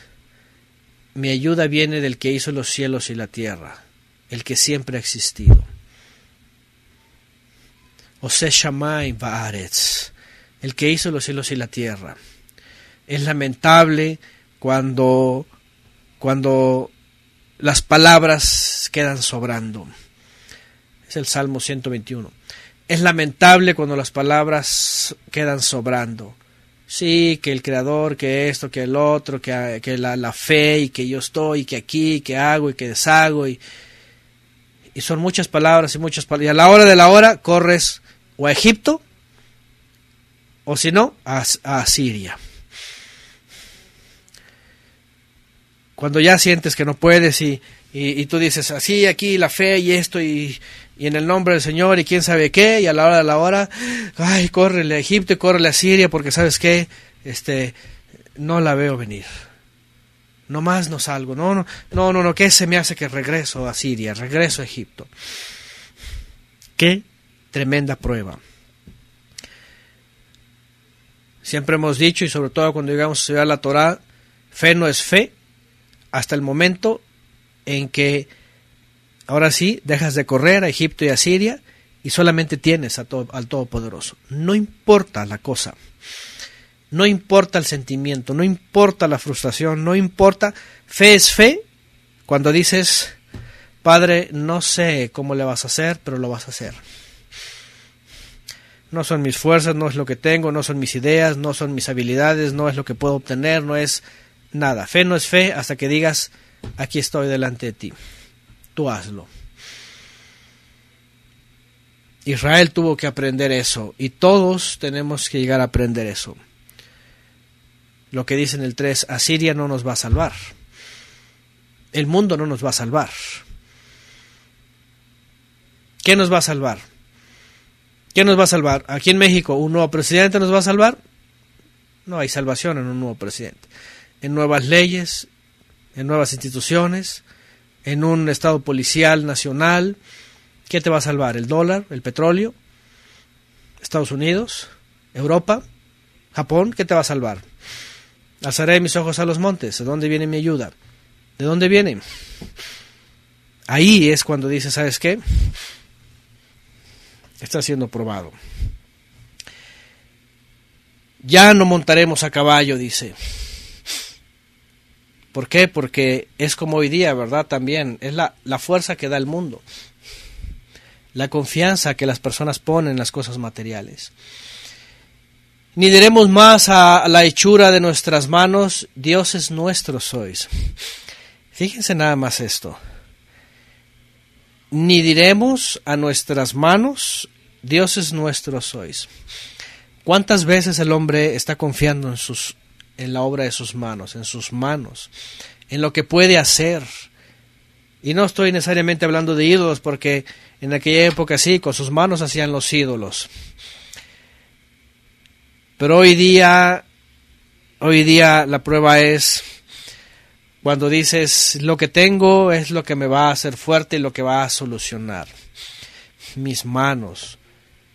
Mi ayuda viene del que hizo los cielos y la tierra el que siempre ha existido. Ose Shamay Baaretz, el que hizo los cielos y la tierra. Es lamentable cuando, cuando las palabras quedan sobrando. Es el Salmo 121. Es lamentable cuando las palabras quedan sobrando. Sí, que el creador, que esto, que el otro, que, la, fe y que yo estoy, y que aquí, que hago y que deshago y, y son muchas palabras y muchas palabras. Y a la hora de la hora corres o a Egipto o si no a, a Siria. Cuando ya sientes que no puedes y, tú dices así, aquí la fe y esto y, en el nombre del Señor y quién sabe qué, y a la hora de la hora, ay, córrele a Egipto y córrele a Siria porque sabes qué, este, no la veo venir. No más no salgo, no, no, no, no, no, ¿qué se me hace que regreso a Siria, regreso a Egipto? Qué tremenda prueba. Siempre hemos dicho, y sobre todo cuando llegamos a la Torah, fe no es fe hasta el momento en que ahora sí dejas de correr a Egipto y a Siria y solamente tienes a al Todopoderoso. No importa la cosa. No importa el sentimiento, no importa la frustración, no importa. Fe es fe cuando dices, Padre, no sé cómo le vas a hacer, pero lo vas a hacer. No son mis fuerzas, no es lo que tengo, no son mis ideas, no son mis habilidades, no es lo que puedo obtener, no es nada. Fe no es fe hasta que digas, aquí estoy delante de ti. Tú hazlo. Israel tuvo que aprender eso y todos tenemos que llegar a aprender eso lo que dice en el 3, Asiria no nos va a salvar. El mundo no nos va a salvar. ¿Qué nos va a salvar? ¿Qué nos va a salvar? Aquí en México, ¿un nuevo presidente nos va a salvar? No hay salvación en un nuevo presidente. En nuevas leyes, en nuevas instituciones, en un Estado policial nacional. ¿Qué te va a salvar? ¿El dólar? ¿El petróleo? ¿Estados Unidos? ¿Europa? ¿Japón? ¿Qué te va a salvar? Alzaré mis ojos a los montes. ¿De dónde viene mi ayuda? ¿De dónde viene? Ahí es cuando dice, ¿sabes qué? Está siendo probado. Ya no montaremos a caballo, dice. ¿Por qué? Porque es como hoy día, ¿verdad? También es la, la fuerza que da el mundo. La confianza que las personas ponen en las cosas materiales. Ni diremos más a la hechura de nuestras manos, dioses nuestros sois. Fíjense nada más esto. Ni diremos a nuestras manos, dioses nuestros sois. ¿Cuántas veces el hombre está confiando en sus en la obra de sus manos, en sus manos, en lo que puede hacer? Y no estoy necesariamente hablando de ídolos porque en aquella época sí, con sus manos hacían los ídolos. Pero hoy día, hoy día la prueba es cuando dices lo que tengo es lo que me va a hacer fuerte y lo que va a solucionar. Mis manos,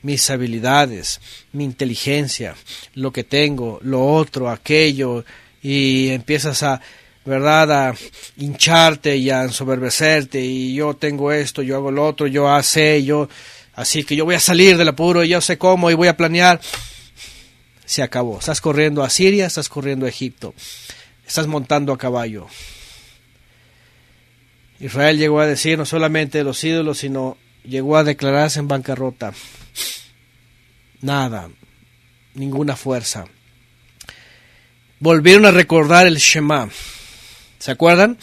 mis habilidades, mi inteligencia, lo que tengo, lo otro, aquello, y empiezas a, ¿verdad?, a hincharte y a ensoberbecerte, y yo tengo esto, yo hago lo otro, yo hace, yo, así que yo voy a salir del apuro, y yo sé cómo, y voy a planear se acabó. Estás corriendo a Siria, estás corriendo a Egipto, estás montando a caballo. Israel llegó a decir no solamente de los ídolos, sino llegó a declararse en bancarrota. Nada, ninguna fuerza. Volvieron a recordar el Shema. ¿Se acuerdan?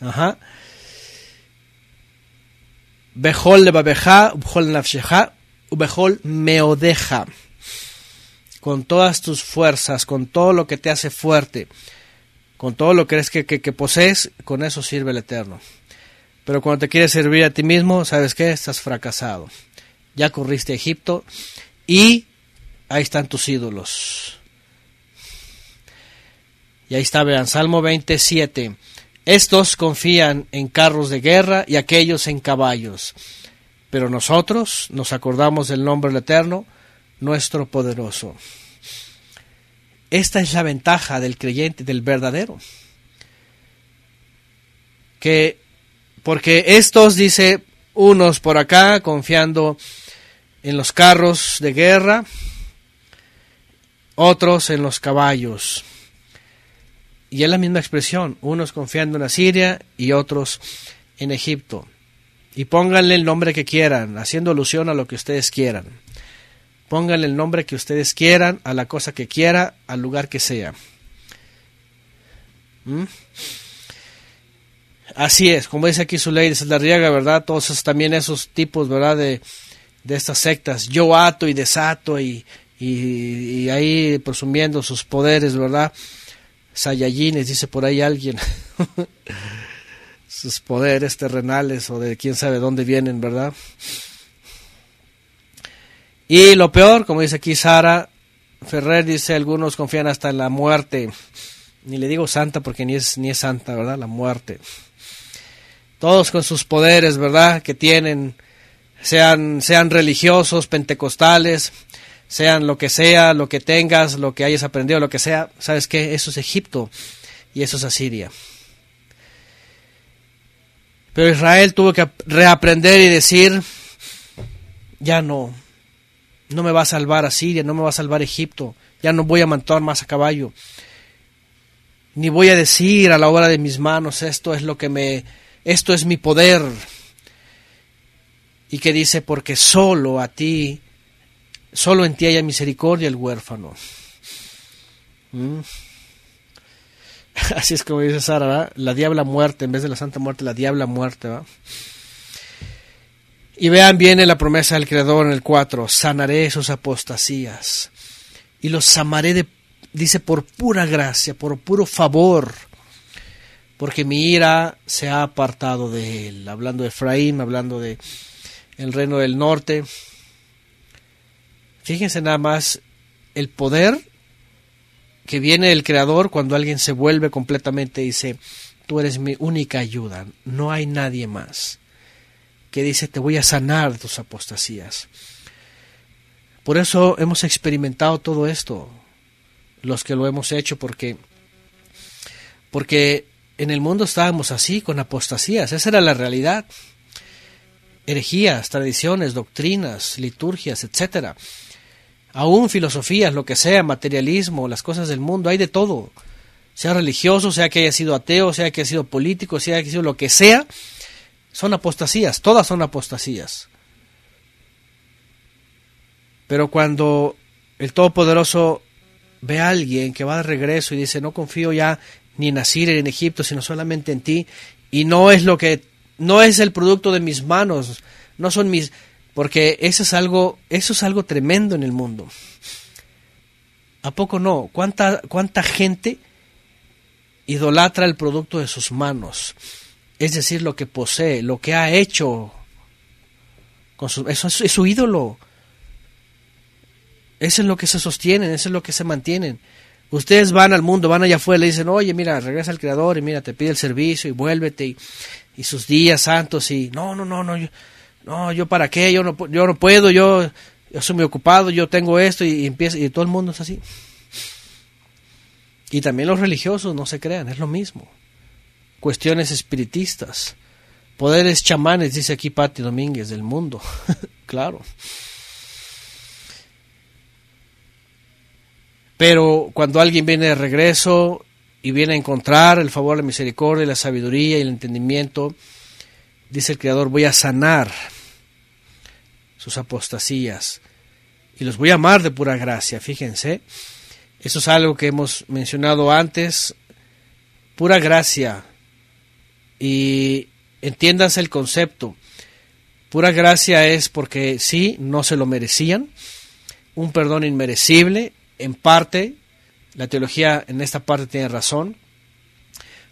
Ajá. Behol le babeja, ubehol nafsheja, ubehol meodeja con todas tus fuerzas, con todo lo que te hace fuerte, con todo lo que crees que, posees, con eso sirve el Eterno. Pero cuando te quieres servir a ti mismo, ¿sabes qué? Estás fracasado. Ya corriste a Egipto y ahí están tus ídolos. Y ahí está, vean, Salmo 27. Estos confían en carros de guerra y aquellos en caballos. Pero nosotros nos acordamos del nombre del Eterno nuestro poderoso. Esta es la ventaja del creyente, del verdadero. Que, porque estos, dice, unos por acá, confiando en los carros de guerra, otros en los caballos. Y es la misma expresión, unos confiando en Asiria y otros en Egipto. Y pónganle el nombre que quieran, haciendo alusión a lo que ustedes quieran. Pónganle el nombre que ustedes quieran, a la cosa que quiera, al lugar que sea. ¿Mm? Así es, como dice aquí su ley, la riega, ¿verdad? Todos también esos tipos, ¿verdad? De, estas sectas, yo ato y desato y, y, ahí presumiendo sus poderes, ¿verdad? Sayayines, dice por ahí alguien. sus poderes terrenales o de quién sabe dónde vienen, ¿verdad? Y lo peor, como dice aquí Sara Ferrer, dice, algunos confían hasta en la muerte. Ni le digo santa porque ni es, ni es santa, ¿verdad? La muerte. Todos con sus poderes, ¿verdad? Que tienen, sean, sean religiosos, pentecostales, sean lo que sea, lo que tengas, lo que hayas aprendido, lo que sea. ¿Sabes qué? Eso es Egipto y eso es Asiria. Pero Israel tuvo que reaprender y decir, ya no, no me va a salvar Asiria, no me va a salvar Egipto, ya no voy a montar más a caballo, ni voy a decir a la hora de mis manos, esto es lo que me, esto es mi poder. Y que dice, porque solo a ti, solo en ti haya misericordia el huérfano. ¿Mm? Así es como dice Sara, la diabla muerte, en vez de la santa muerte, la diabla muerte, va y vean bien la promesa del Creador en el 4, sanaré sus apostasías y los amaré, de, dice, por pura gracia, por puro favor, porque mi ira se ha apartado de él. Hablando de Efraín, hablando de el reino del norte. Fíjense nada más el poder que viene del Creador cuando alguien se vuelve completamente y dice, tú eres mi única ayuda, no hay nadie más que dice, te voy a sanar tus apostasías. Por eso hemos experimentado todo esto, los que lo hemos hecho, porque, porque en el mundo estábamos así, con apostasías, esa era la realidad. Herejías, tradiciones, doctrinas, liturgias, etcétera aún filosofías, lo que sea, materialismo, las cosas del mundo, hay de todo. Sea religioso, sea que haya sido ateo, sea que haya sido político, sea que haya sido lo que sea, son apostasías, todas son apostasías. Pero cuando el Todopoderoso ve a alguien que va de regreso y dice, no confío ya ni en Asir ni en Egipto, sino solamente en ti, y no es lo que, no es el producto de mis manos, no son mis, porque eso es algo, eso es algo tremendo en el mundo. ¿A poco no? ¿Cuánta, cuánta gente idolatra el producto de sus manos? es decir, lo que posee, lo que ha hecho. Con su, eso es, su ídolo. Eso es lo que se sostienen, eso es lo que se mantienen. Ustedes van al mundo, van allá afuera, le dicen, oye, mira, regresa al Creador y mira, te pide el servicio y vuélvete y, sus días santos y no, no, no, no, yo, no, yo para qué, yo no, yo no puedo, yo, yo soy muy ocupado, yo tengo esto y, y y todo el mundo es así. Y también los religiosos no se crean, es lo mismo cuestiones espiritistas, poderes chamanes, dice aquí Patti Domínguez, del mundo, claro. Pero cuando alguien viene de regreso y viene a encontrar el favor, la misericordia, la sabiduría y el entendimiento, dice el Creador, voy a sanar sus apostasías y los voy a amar de pura gracia, fíjense. Eso es algo que hemos mencionado antes. Pura gracia y entiéndanse el concepto. Pura gracia es porque sí, no se lo merecían, un perdón inmerecible, en parte, la teología en esta parte tiene razón,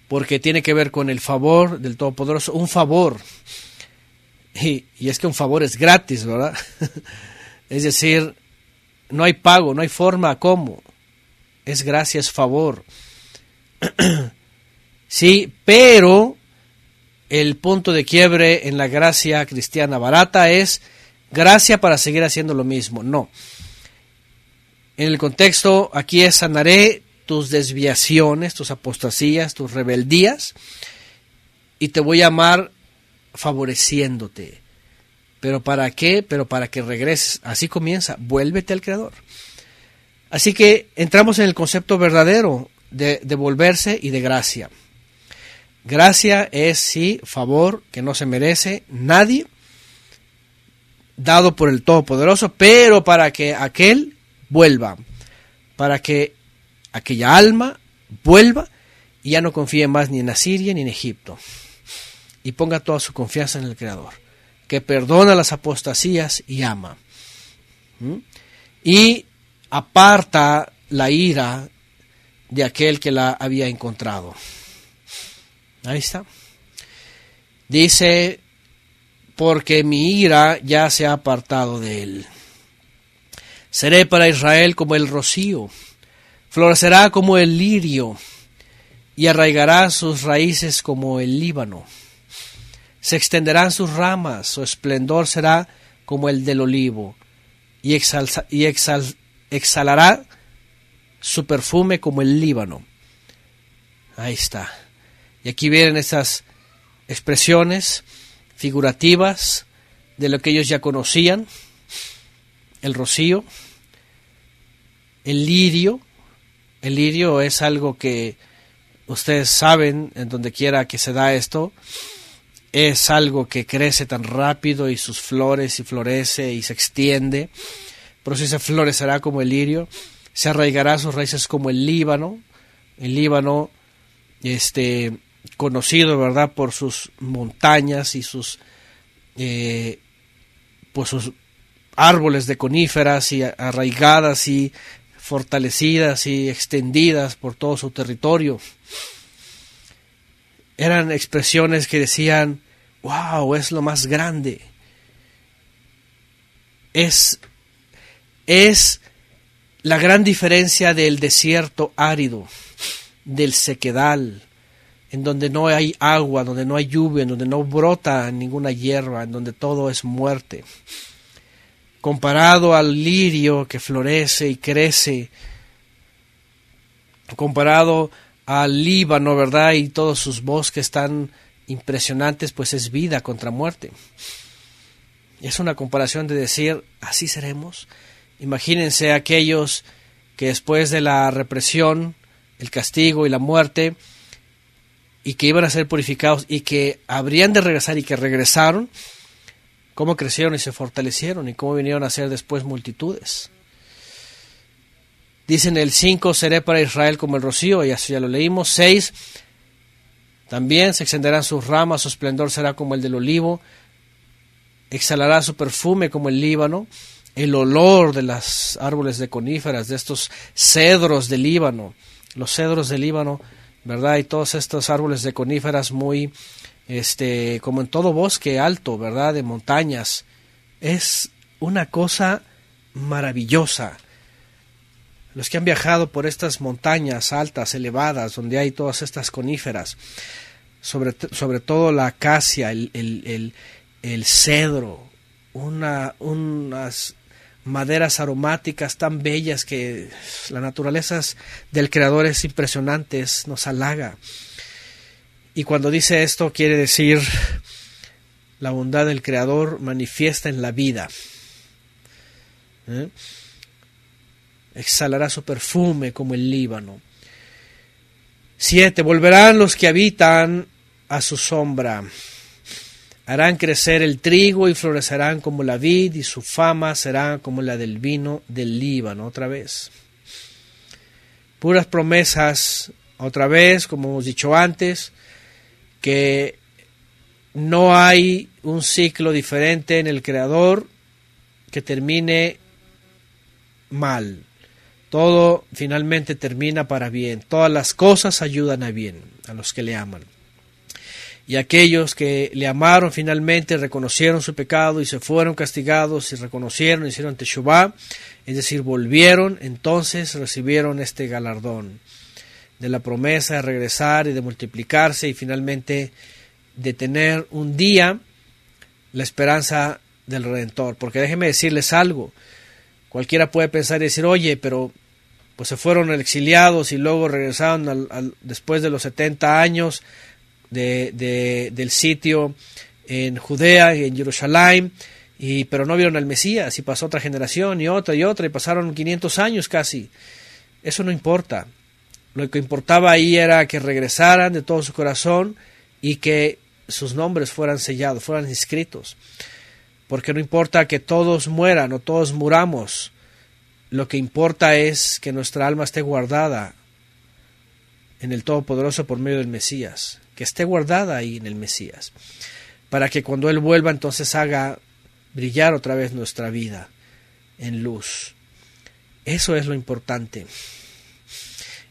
porque tiene que ver con el favor del Todopoderoso, un favor. Y, es que un favor es gratis, ¿verdad? es decir, no hay pago, no hay forma, ¿cómo? Es gracia, es favor. sí, pero el punto de quiebre en la gracia cristiana barata es gracia para seguir haciendo lo mismo. No. En el contexto, aquí es sanaré tus desviaciones, tus apostasías, tus rebeldías, y te voy a amar favoreciéndote. ¿Pero para qué? Pero para que regreses. Así comienza. Vuélvete al Creador. Así que entramos en el concepto verdadero de, de volverse y de gracia. Gracia es sí favor que no se merece nadie, dado por el Todopoderoso, pero para que aquel vuelva, para que aquella alma vuelva y ya no confíe más ni en Asiria ni en Egipto, y ponga toda su confianza en el Creador, que perdona las apostasías y ama, y aparta la ira de aquel que la había encontrado. Ahí está. Dice, porque mi ira ya se ha apartado de él. Seré para Israel como el rocío, florecerá como el lirio, y arraigará sus raíces como el Líbano. Se extenderán sus ramas, su esplendor será como el del olivo, y, exhalará su perfume como el Líbano. Ahí está. Y aquí vienen esas expresiones figurativas de lo que ellos ya conocían, el rocío, el lirio, el lirio es algo que ustedes saben en donde quiera que se da esto, es algo que crece tan rápido y sus flores y florece y se extiende, pero si se florecerá como el lirio, se arraigará sus raíces como el Líbano, el Líbano este conocido, ¿verdad?, por sus montañas y sus, eh, pues sus árboles de coníferas y arraigadas y fortalecidas y extendidas por todo su territorio. Eran expresiones que decían, wow, es lo más grande. Es, es la gran diferencia del desierto árido, del sequedal, en donde no hay agua, donde no hay lluvia, en donde no brota ninguna hierba, en donde todo es muerte. Comparado al lirio que florece y crece, comparado al Líbano, ¿verdad? Y todos sus bosques tan impresionantes, pues es vida contra muerte. Es una comparación de decir, así seremos. Imagínense aquellos que después de la represión, el castigo y la muerte, y que iban a ser purificados y que habrían de regresar y que regresaron, cómo crecieron y se fortalecieron y cómo vinieron a ser después multitudes. Dicen el 5, seré para Israel como el rocío, y así ya lo leímos. 6, también se extenderán sus ramas, su esplendor será como el del olivo, exhalará su perfume como el Líbano, el olor de las árboles de coníferas, de estos cedros del Líbano. Los cedros del Líbano ¿verdad? Y todos estos árboles de coníferas muy, este, como en todo bosque alto, ¿verdad? De montañas. Es una cosa maravillosa. Los que han viajado por estas montañas altas, elevadas, donde hay todas estas coníferas, sobre, sobre todo la acacia, el, el, el, cedro, una, unas maderas aromáticas tan bellas que la naturaleza del creador es impresionante, nos halaga. Y cuando dice esto quiere decir la bondad del creador manifiesta en la vida. ¿Eh? Exhalará su perfume como el Líbano. Siete, volverán los que habitan a su sombra. Harán crecer el trigo y florecerán como la vid, y su fama será como la del vino del Líbano. Otra vez. Puras promesas, otra vez, como hemos dicho antes, que no hay un ciclo diferente en el Creador que termine mal. Todo finalmente termina para bien. Todas las cosas ayudan a bien a los que le aman. Y aquellos que le amaron finalmente reconocieron su pecado y se fueron castigados y reconocieron, hicieron Teshuvah, es decir, volvieron, entonces recibieron este galardón de la promesa de regresar y de multiplicarse y finalmente de tener un día la esperanza del Redentor. Porque déjeme decirles algo, cualquiera puede pensar y decir, oye, pero pues se fueron exiliados y luego regresaron después de los 70 años de, del sitio en Judea y en Jerusalén, y, pero no vieron al Mesías, y pasó otra generación y otra y otra, y pasaron 500 años casi. Eso no importa. Lo que importaba ahí era que regresaran de todo su corazón y que sus nombres fueran sellados, fueran inscritos. Porque no importa que todos mueran o todos muramos, lo que importa es que nuestra alma esté guardada en el Todopoderoso por medio del Mesías que esté guardada ahí en el Mesías, para que cuando Él vuelva entonces haga brillar otra vez nuestra vida en luz. Eso es lo importante.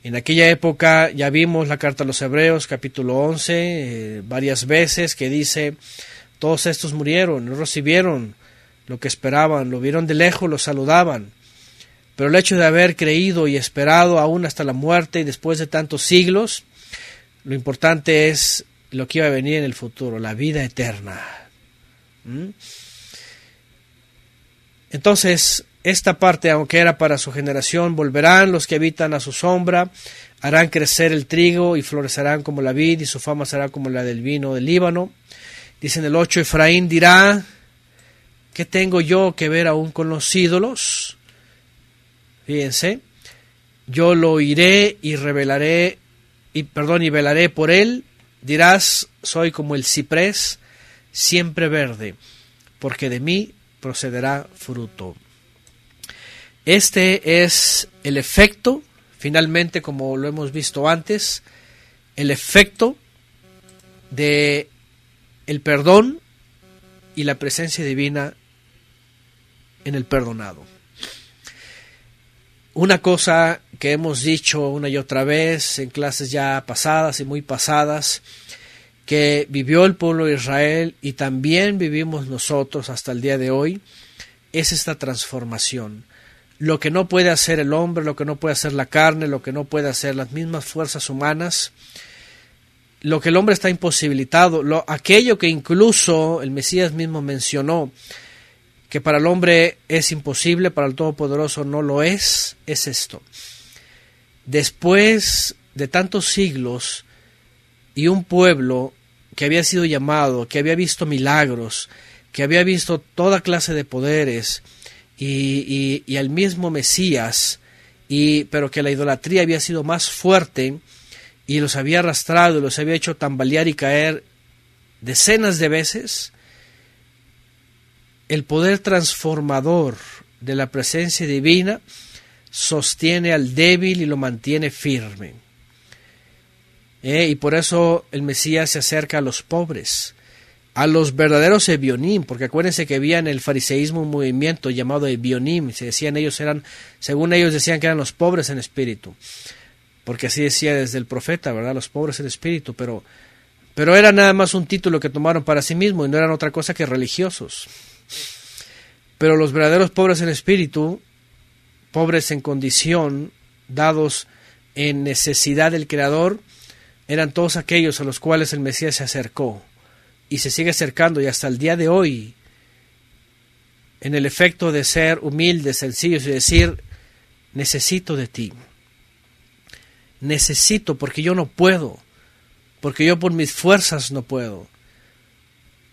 En aquella época ya vimos la carta a los Hebreos capítulo 11 eh, varias veces que dice, todos estos murieron, no recibieron lo que esperaban, lo vieron de lejos, lo saludaban. Pero el hecho de haber creído y esperado aún hasta la muerte y después de tantos siglos, lo importante es lo que iba a venir en el futuro, la vida eterna. ¿Mm? Entonces, esta parte, aunque era para su generación, volverán los que habitan a su sombra, harán crecer el trigo y florecerán como la vid, y su fama será como la del vino del Líbano. Dicen el 8, Efraín dirá, ¿qué tengo yo que ver aún con los ídolos? Fíjense, yo lo oiré y revelaré y perdón, y velaré por él, dirás, soy como el ciprés, siempre verde, porque de mí procederá fruto. Este es el efecto, finalmente, como lo hemos visto antes, el efecto de el perdón y la presencia divina en el perdonado. Una cosa que hemos dicho una y otra vez en clases ya pasadas y muy pasadas, que vivió el pueblo de Israel y también vivimos nosotros hasta el día de hoy, es esta transformación. Lo que no puede hacer el hombre, lo que no puede hacer la carne, lo que no puede hacer las mismas fuerzas humanas, lo que el hombre está imposibilitado, lo, aquello que incluso el Mesías mismo mencionó, que para el hombre es imposible, para el Todopoderoso no lo es, es esto. Después de tantos siglos y un pueblo que había sido llamado, que había visto milagros, que había visto toda clase de poderes y, y, al mismo Mesías, y, pero que la idolatría había sido más fuerte y los había arrastrado y los había hecho tambalear y caer decenas de veces, el poder transformador de la presencia divina sostiene al débil y lo mantiene firme. Eh, y por eso el Mesías se acerca a los pobres, a los verdaderos ebionim, porque acuérdense que había en el fariseísmo un movimiento llamado ebionim, se decían ellos eran, según ellos decían que eran los pobres en espíritu, porque así decía desde el profeta, ¿verdad? Los pobres en espíritu, pero, pero era nada más un título que tomaron para sí mismos y no eran otra cosa que religiosos. Pero los verdaderos pobres en espíritu, pobres en condición, dados en necesidad del Creador, eran todos aquellos a los cuales el Mesías se acercó y se sigue acercando y hasta el día de hoy, en el efecto de ser humildes, sencillos y decir, necesito de ti. Necesito porque yo no puedo, porque yo por mis fuerzas no puedo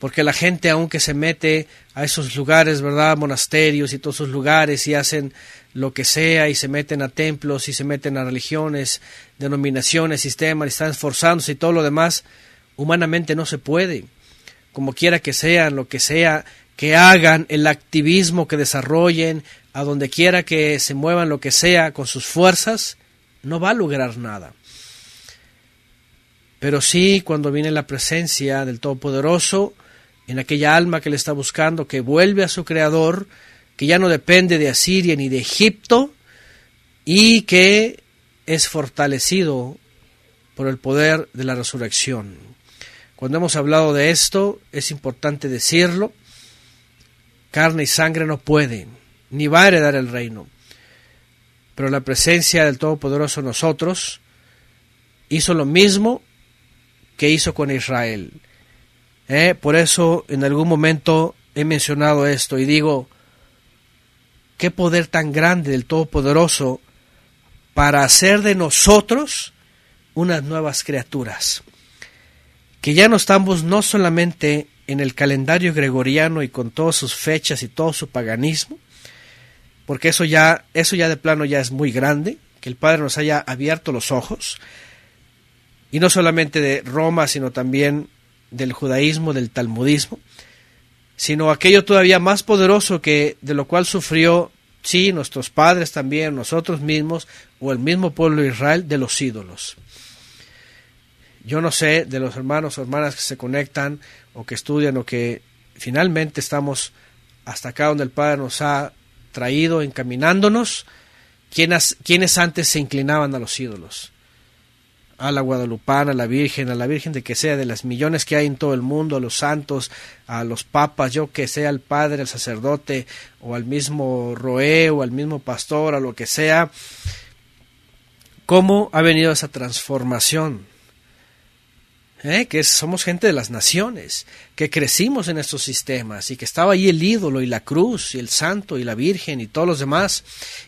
porque la gente aunque se mete a esos lugares, ¿verdad? Monasterios y todos esos lugares y hacen lo que sea y se meten a templos y se meten a religiones, denominaciones, sistemas, y están esforzándose y todo lo demás, humanamente no se puede. Como quiera que sean, lo que sea que hagan, el activismo que desarrollen, a donde quiera que se muevan lo que sea con sus fuerzas, no va a lograr nada. Pero sí, cuando viene la presencia del Todopoderoso, en aquella alma que le está buscando, que vuelve a su Creador, que ya no depende de Asiria ni de Egipto y que es fortalecido por el poder de la resurrección. Cuando hemos hablado de esto, es importante decirlo, carne y sangre no pueden, ni va a heredar el reino, pero la presencia del Todopoderoso en nosotros hizo lo mismo que hizo con Israel ¿eh? por eso en algún momento he mencionado esto y digo, qué poder tan grande del Todopoderoso para hacer de nosotros unas nuevas criaturas, que ya no estamos no solamente en el calendario gregoriano y con todas sus fechas y todo su paganismo, porque eso ya, eso ya de plano ya es muy grande, que el Padre nos haya abierto los ojos, y no solamente de Roma, sino también del judaísmo, del talmudismo, sino aquello todavía más poderoso que de lo cual sufrió, sí, nuestros padres también, nosotros mismos o el mismo pueblo de Israel, de los ídolos. Yo no sé de los hermanos o hermanas que se conectan o que estudian o que finalmente estamos hasta acá donde el Padre nos ha traído encaminándonos, quienes, quienes antes se inclinaban a los ídolos a la Guadalupana, a la Virgen, a la Virgen de que sea, de las millones que hay en todo el mundo, a los santos, a los papas, yo que sea, al padre, al sacerdote, o al mismo roe, o al mismo pastor, a lo que sea, cómo ha venido esa transformación. ¿Eh? que somos gente de las naciones, que crecimos en estos sistemas y que estaba ahí el ídolo y la cruz y el santo y la Virgen y todos los demás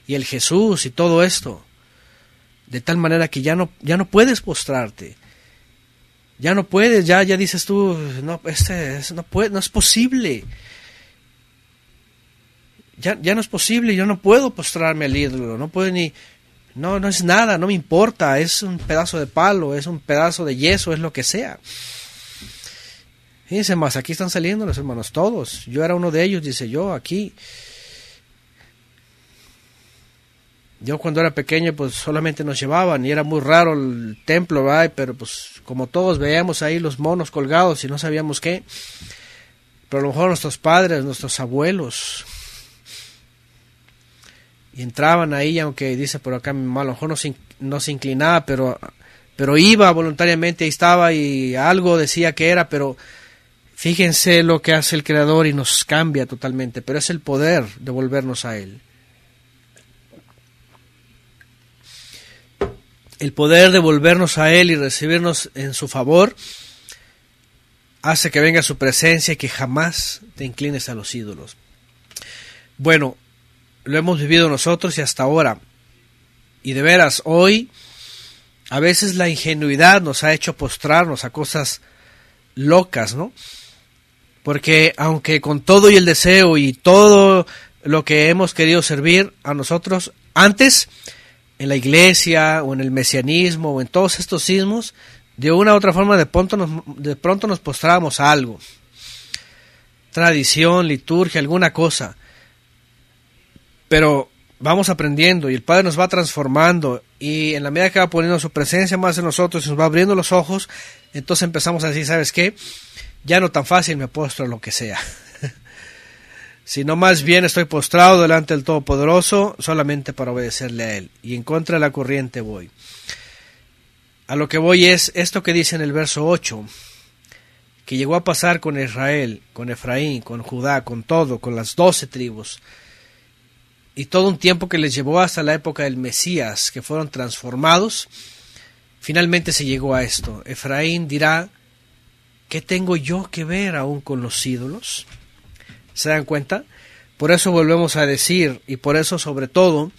y el Jesús y todo esto de tal manera que ya no, ya no puedes postrarte. Ya no puedes, ya, ya dices tú, no, este, no, puede, no es posible. Ya, ya no es posible, yo no puedo postrarme al ídolo, no puedo ni, no, no es nada, no me importa, es un pedazo de palo, es un pedazo de yeso, es lo que sea. Fíjense más, aquí están saliendo los hermanos todos. Yo era uno de ellos, dice yo, aquí. Yo cuando era pequeño pues solamente nos llevaban y era muy raro el templo, ¿verdad? pero pues como todos veíamos ahí los monos colgados y no sabíamos qué, pero a lo mejor nuestros padres, nuestros abuelos, y entraban ahí, aunque dice por acá mi mamá, a lo mejor no se, no se inclinaba, pero, pero iba voluntariamente, y estaba y algo decía que era, pero fíjense lo que hace el Creador y nos cambia totalmente, pero es el poder de volvernos a Él. el poder de volvernos a Él y recibirnos en su favor, hace que venga su presencia y que jamás te inclines a los ídolos. Bueno, lo hemos vivido nosotros y hasta ahora. Y de veras, hoy a veces la ingenuidad nos ha hecho postrarnos a cosas locas, ¿no? Porque aunque con todo y el deseo y todo lo que hemos querido servir a nosotros antes, en la iglesia o en el mesianismo o en todos estos sismos, de una u otra forma de pronto nos, de pronto nos postrábamos a algo. Tradición, liturgia, alguna cosa. Pero vamos aprendiendo y el Padre nos va transformando y en la medida que va poniendo su presencia más en nosotros y nos va abriendo los ojos, entonces empezamos a decir, ¿sabes qué? Ya no tan fácil me postro a lo que sea sino más bien estoy postrado delante del Todopoderoso solamente para obedecerle a Él, y en contra de la corriente voy. A lo que voy es esto que dice en el verso 8, que llegó a pasar con Israel, con Efraín, con Judá, con todo, con las doce tribus, y todo un tiempo que les llevó hasta la época del Mesías, que fueron transformados, finalmente se llegó a esto. Efraín dirá, ¿qué tengo yo que ver aún con los ídolos? ¿Se dan cuenta? Por eso volvemos a decir, y por eso sobre todo,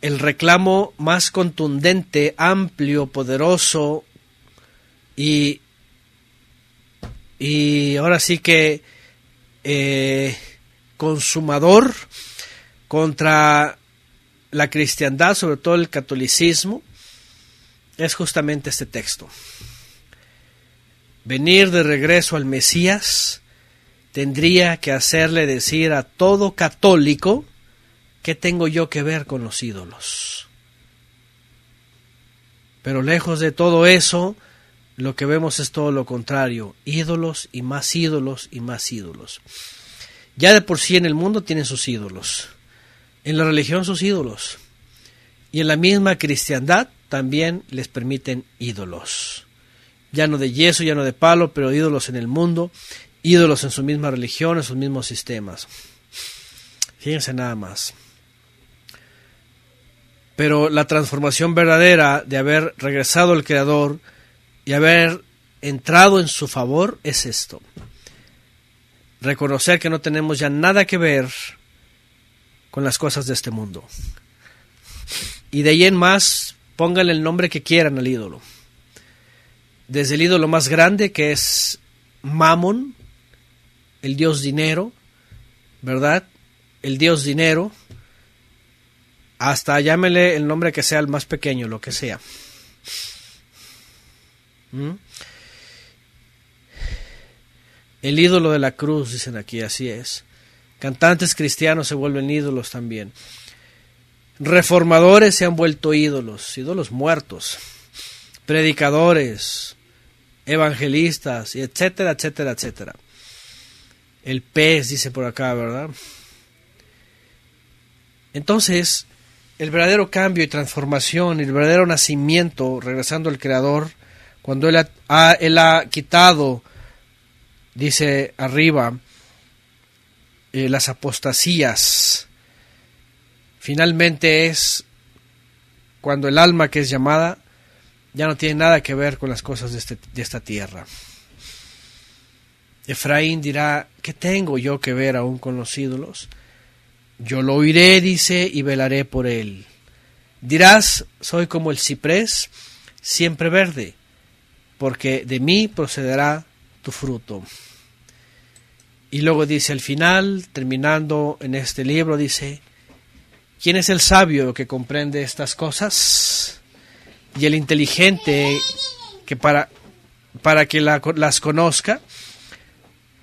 el reclamo más contundente, amplio, poderoso y, y ahora sí que eh, consumador contra la cristiandad, sobre todo el catolicismo, es justamente este texto. Venir de regreso al Mesías, tendría que hacerle decir a todo católico que tengo yo que ver con los ídolos. Pero lejos de todo eso, lo que vemos es todo lo contrario, ídolos y más ídolos y más ídolos. Ya de por sí en el mundo tienen sus ídolos, en la religión sus ídolos, y en la misma cristiandad también les permiten ídolos. Ya no de yeso, ya no de palo, pero ídolos en el mundo, ídolos en su misma religión, en sus mismos sistemas. Fíjense nada más. Pero la transformación verdadera de haber regresado al Creador y haber entrado en su favor es esto. Reconocer que no tenemos ya nada que ver con las cosas de este mundo. Y de ahí en más, pónganle el nombre que quieran al ídolo. Desde el ídolo más grande que es Mamón, el dios dinero, ¿verdad? El dios dinero, hasta llámele el nombre que sea el más pequeño, lo que sea. ¿Mm? El ídolo de la cruz, dicen aquí, así es. Cantantes cristianos se vuelven ídolos también. Reformadores se han vuelto ídolos, ídolos muertos. Predicadores, evangelistas, etcétera, etcétera, etcétera. El pez, dice por acá, ¿verdad? Entonces, el verdadero cambio y transformación, el verdadero nacimiento, regresando al Creador, cuando Él ha, él ha quitado, dice arriba, eh, las apostasías, finalmente es cuando el alma que es llamada ya no tiene nada que ver con las cosas de, este, de esta tierra. Efraín dirá, ¿qué tengo yo que ver aún con los ídolos? Yo lo oiré, dice, y velaré por él. Dirás, soy como el ciprés, siempre verde, porque de mí procederá tu fruto. Y luego dice al final, terminando en este libro, dice, ¿quién es el sabio que comprende estas cosas? Y el inteligente que para, para que las conozca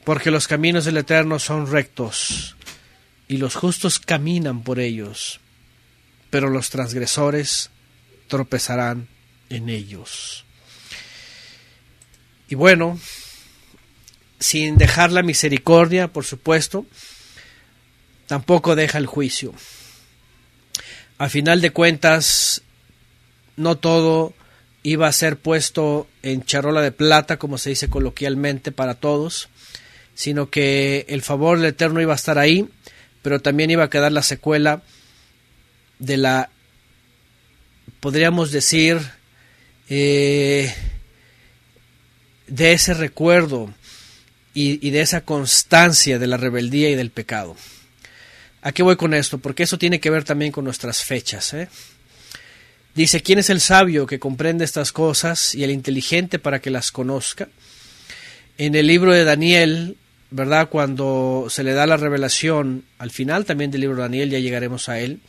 porque los caminos del Eterno son rectos, y los justos caminan por ellos, pero los transgresores tropezarán en ellos. Y bueno, sin dejar la misericordia, por supuesto, tampoco deja el juicio. A final de cuentas, no todo iba a ser puesto en charola de plata, como se dice coloquialmente para todos, sino que el favor del Eterno iba a estar ahí, pero también iba a quedar la secuela de la, podríamos decir, eh, de ese recuerdo y, de esa constancia de la rebeldía y del pecado. ¿A qué voy con esto? Porque eso tiene que ver también con nuestras fechas. ¿eh? Dice, ¿quién es el sabio que comprende estas cosas y el inteligente para que las conozca? En el libro de Daniel ¿verdad? Cuando se le da la revelación al final también del libro de Daniel, ya llegaremos a él.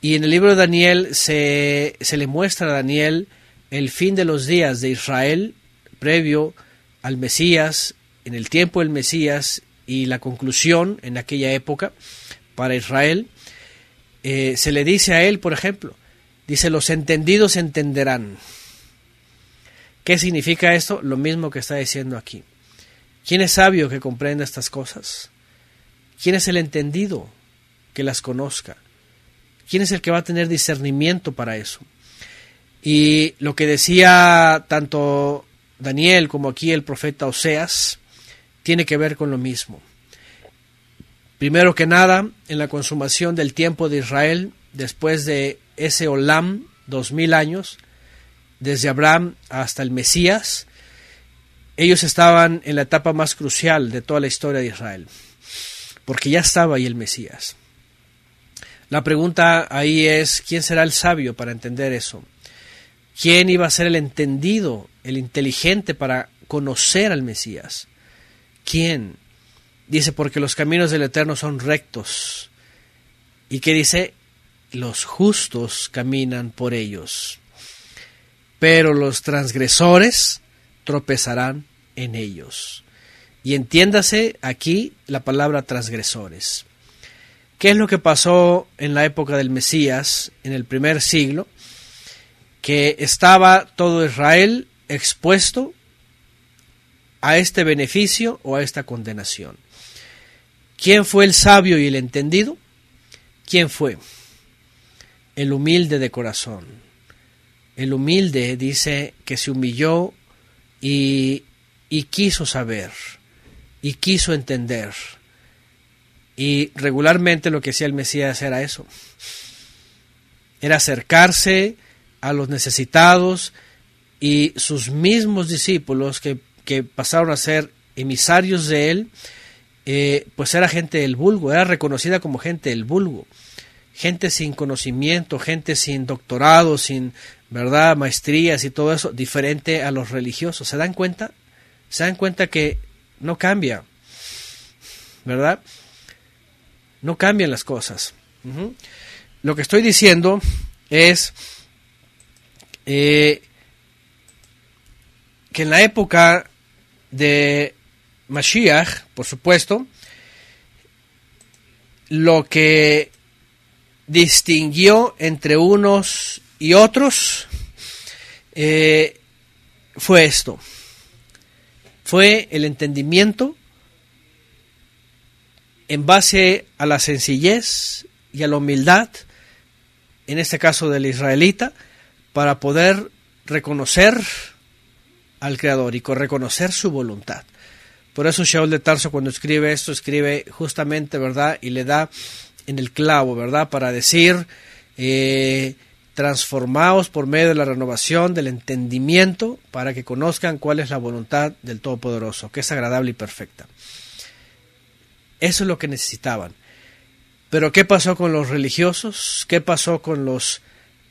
Y en el libro de Daniel se, le muestra a Daniel el fin de los días de Israel previo al Mesías, en el tiempo del Mesías y la conclusión en aquella época para Israel. Eh, se le dice a él, por ejemplo, dice, los entendidos entenderán. ¿Qué significa esto? Lo mismo que está diciendo aquí. ¿Quién es sabio que comprenda estas cosas? ¿Quién es el entendido que las conozca? ¿Quién es el que va a tener discernimiento para eso? Y lo que decía tanto Daniel como aquí el profeta Oseas tiene que ver con lo mismo. Primero que nada, en la consumación del tiempo de Israel, después de ese Olam, dos mil años, desde Abraham hasta el Mesías, ellos estaban en la etapa más crucial de toda la historia de Israel, porque ya estaba ahí el Mesías. La pregunta ahí es, ¿quién será el sabio para entender eso? ¿Quién iba a ser el entendido, el inteligente para conocer al Mesías? ¿Quién? Dice, porque los caminos del Eterno son rectos. ¿Y qué dice? Los justos caminan por ellos. Pero los transgresores tropezarán en ellos. Y entiéndase aquí la palabra transgresores. ¿Qué es lo que pasó en la época del Mesías, en el primer siglo? Que estaba todo Israel expuesto a este beneficio o a esta condenación. ¿Quién fue el sabio y el entendido? ¿Quién fue? El humilde de corazón. El humilde dice que se humilló y, quiso saber y quiso entender. Y regularmente lo que hacía el Mesías era eso. Era acercarse a los necesitados y sus mismos discípulos que, pasaron a ser emisarios de él, eh, pues era gente del vulgo, era reconocida como gente del vulgo gente sin conocimiento, gente sin doctorado, sin ¿verdad? Maestrías y todo eso, diferente a los religiosos. ¿Se dan cuenta? Se dan cuenta que no cambia, ¿verdad? No cambian las cosas. Lo que estoy diciendo es eh, que en la época de Mashiach, por supuesto, lo que distinguió entre unos y otros, eh, fue esto. Fue el entendimiento en base a la sencillez y a la humildad, en este caso del israelita, para poder reconocer al Creador y reconocer su voluntad. Por eso Shaul de Tarso cuando escribe esto, escribe justamente, ¿verdad? Y le da en el clavo, ¿verdad? Para decir, eh, transformados por medio de la renovación del entendimiento para que conozcan cuál es la voluntad del Todopoderoso, que es agradable y perfecta. Eso es lo que necesitaban. Pero ¿qué pasó con los religiosos? ¿Qué pasó con los,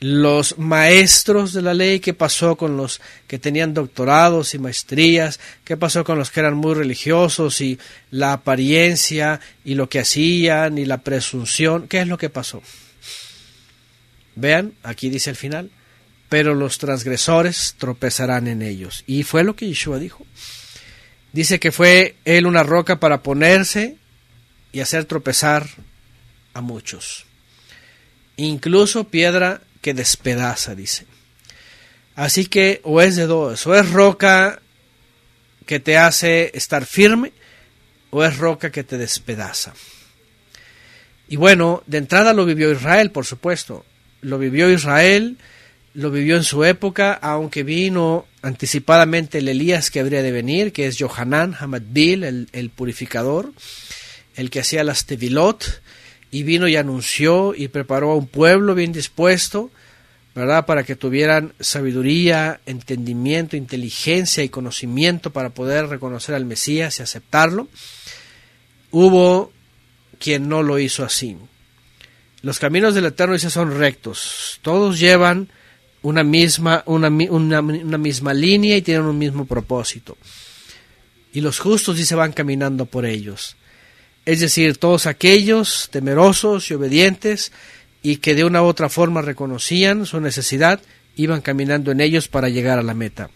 los maestros de la ley? ¿Qué pasó con los que tenían doctorados y maestrías? ¿Qué pasó con los que eran muy religiosos y la apariencia y lo que hacían y la presunción? ¿Qué es lo que pasó? Vean, aquí dice el final, pero los transgresores tropezarán en ellos. Y fue lo que Yeshua dijo. Dice que fue él una roca para ponerse y hacer tropezar a muchos. Incluso piedra que despedaza, dice. Así que o es de dos, o es roca que te hace estar firme, o es roca que te despedaza. Y bueno, de entrada lo vivió Israel, por supuesto lo vivió Israel, lo vivió en su época, aunque vino anticipadamente el Elías que habría de venir, que es Johanan Hamadbil, el, el purificador, el que hacía las tevilot, y vino y anunció y preparó a un pueblo bien dispuesto, ¿verdad? Para que tuvieran sabiduría, entendimiento, inteligencia y conocimiento para poder reconocer al Mesías y aceptarlo. Hubo quien no lo hizo así. Los caminos del Eterno son rectos. Todos llevan una misma, una, misma línea y tienen un mismo propósito. Y los justos se van caminando por ellos. Es decir, todos aquellos temerosos y obedientes y que de una u otra forma reconocían su necesidad, iban caminando en ellos para llegar a la meta.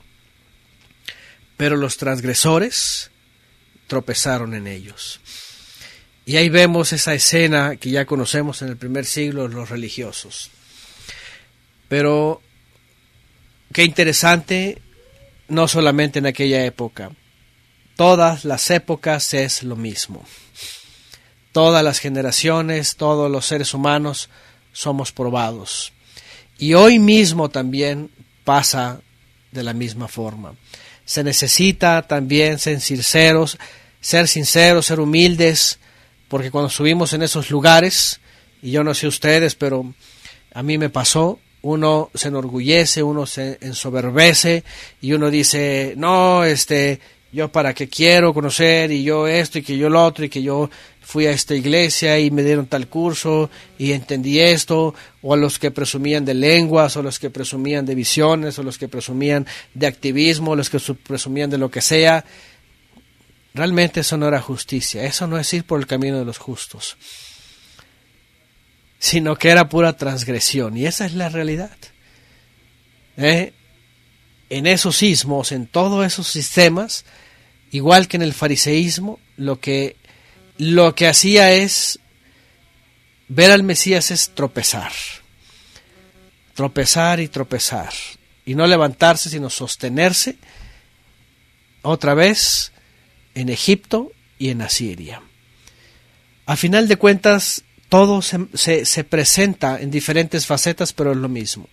Pero los transgresores tropezaron en ellos. Y ahí vemos esa escena que ya conocemos en el primer siglo, los religiosos. Pero qué interesante, no solamente en aquella época, todas las épocas es lo mismo. Todas las generaciones, todos los seres humanos somos probados. Y hoy mismo también pasa de la misma forma. Se necesita también ser sinceros, ser sinceros, ser humildes, porque cuando subimos en esos lugares, y yo no sé ustedes, pero a mí me pasó, uno se enorgullece, uno se ensoberbece y uno dice, no, este, yo para qué quiero conocer y yo esto y que yo lo otro y que yo fui a esta iglesia y me dieron tal curso y entendí esto, o a los que presumían de lenguas, o los que presumían de visiones, o los que presumían de activismo, o los que presumían de lo que sea, Realmente eso no era justicia, eso no es ir por el camino de los justos, sino que era pura transgresión, y esa es la realidad. ¿eh? En esos sismos, en todos esos sistemas, igual que en el fariseísmo, lo que, lo que hacía es ver al Mesías es tropezar, tropezar y tropezar, y no levantarse, sino sostenerse otra vez en Egipto y en Asiria. A final de cuentas, todo se, presenta en diferentes facetas, pero es lo mismo.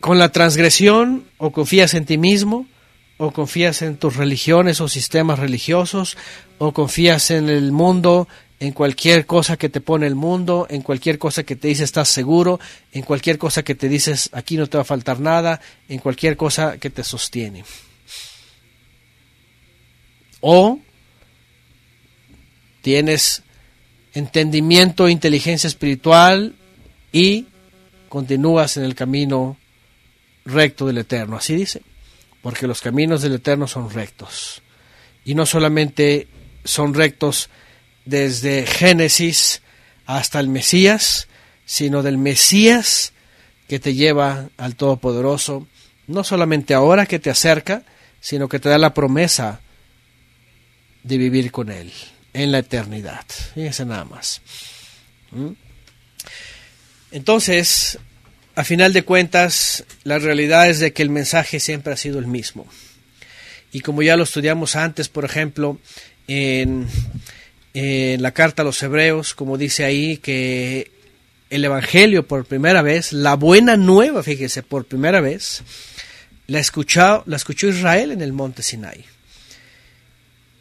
Con la transgresión, o confías en ti mismo, o confías en tus religiones o sistemas religiosos, o confías en el mundo, en cualquier cosa que te pone el mundo, en cualquier cosa que te dice estás seguro, en cualquier cosa que te dices aquí no te va a faltar nada, en cualquier cosa que te sostiene o tienes entendimiento e inteligencia espiritual y continúas en el camino recto del Eterno. Así dice, porque los caminos del Eterno son rectos. Y no solamente son rectos desde Génesis hasta el Mesías, sino del Mesías que te lleva al Todopoderoso, no solamente ahora que te acerca, sino que te da la promesa de vivir con Él en la eternidad. Fíjense nada más. ¿Mm? Entonces, a final de cuentas, la realidad es de que el mensaje siempre ha sido el mismo. Y como ya lo estudiamos antes, por ejemplo, en, en la carta a los hebreos, como dice ahí, que el Evangelio por primera vez, la buena nueva, fíjese, por primera vez, la escuchó, la escuchó Israel en el monte Sinai.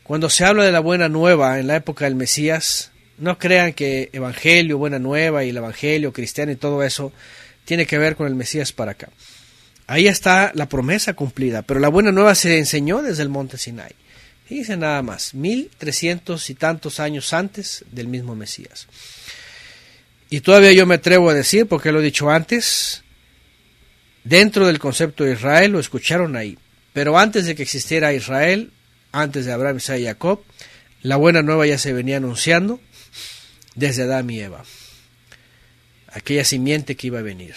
Cuando se habla de la buena nueva en la época del Mesías, no crean que Evangelio, Buena Nueva y el Evangelio cristiano y todo eso tiene que ver con el Mesías para acá. Ahí está la promesa cumplida, pero la Buena Nueva se enseñó desde el monte Sinai. Dice nada más, mil trescientos y tantos años antes del mismo Mesías. Y todavía yo me atrevo a decir, porque lo he dicho antes, dentro del concepto de Israel lo escucharon ahí. Pero antes de que existiera Israel, antes de Abraham, Isaac y Jacob. La buena nueva ya se venía anunciando desde Adán y Eva. Aquella simiente que iba a venir.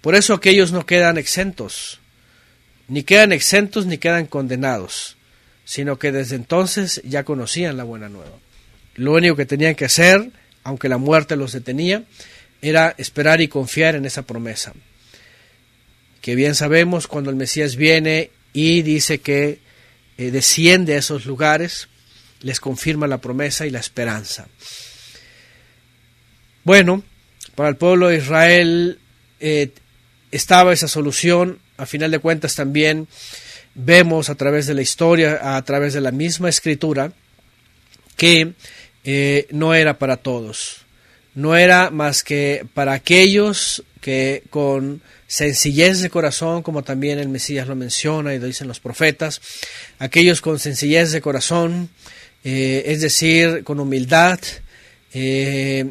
Por eso aquellos no quedan exentos, ni quedan exentos ni quedan condenados, sino que desde entonces ya conocían la buena nueva. Lo único que tenían que hacer, aunque la muerte los detenía, era esperar y confiar en esa promesa. Que bien sabemos cuando el Mesías viene y dice que eh, desciende a esos lugares, les confirma la promesa y la esperanza. Bueno, para el pueblo de Israel eh, estaba esa solución, a final de cuentas también vemos a través de la historia, a través de la misma escritura, que eh, no era para todos, no era más que para aquellos que con sencillez de corazón, como también el Mesías lo menciona y lo dicen los profetas, aquellos con sencillez de corazón, eh, es decir, con humildad, eh,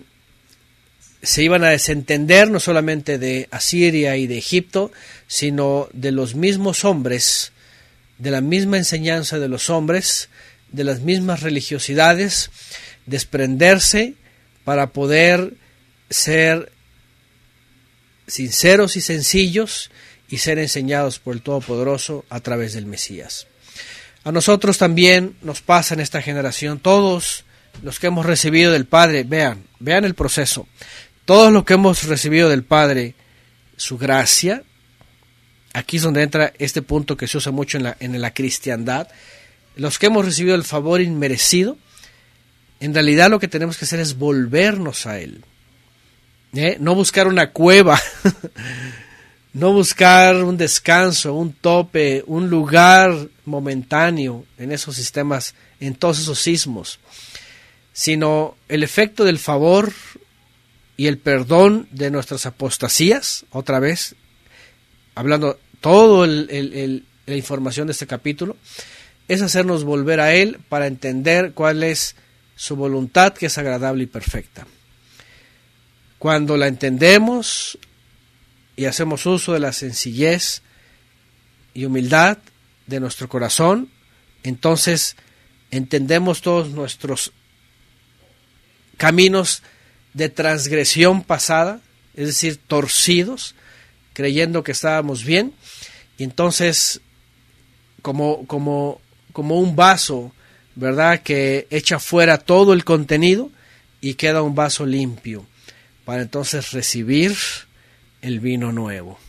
se iban a desentender no solamente de Asiria y de Egipto, sino de los mismos hombres, de la misma enseñanza de los hombres, de las mismas religiosidades, desprenderse para poder ser sinceros y sencillos y ser enseñados por el Todopoderoso a través del Mesías. A nosotros también nos pasa en esta generación, todos los que hemos recibido del Padre, vean, vean el proceso, todos los que hemos recibido del Padre su gracia, aquí es donde entra este punto que se usa mucho en la, en la cristiandad, los que hemos recibido el favor inmerecido, en realidad lo que tenemos que hacer es volvernos a Él. ¿Eh? no buscar una cueva, no buscar un descanso, un tope, un lugar momentáneo en esos sistemas, en todos esos sismos, sino el efecto del favor y el perdón de nuestras apostasías, otra vez, hablando todo la información de este capítulo, es hacernos volver a Él para entender cuál es su voluntad que es agradable y perfecta. Cuando la entendemos y hacemos uso de la sencillez y humildad de nuestro corazón, entonces entendemos todos nuestros caminos de transgresión pasada, es decir, torcidos, creyendo que estábamos bien, y entonces como, como, como un vaso, ¿verdad? Que echa fuera todo el contenido y queda un vaso limpio para entonces recibir el vino nuevo.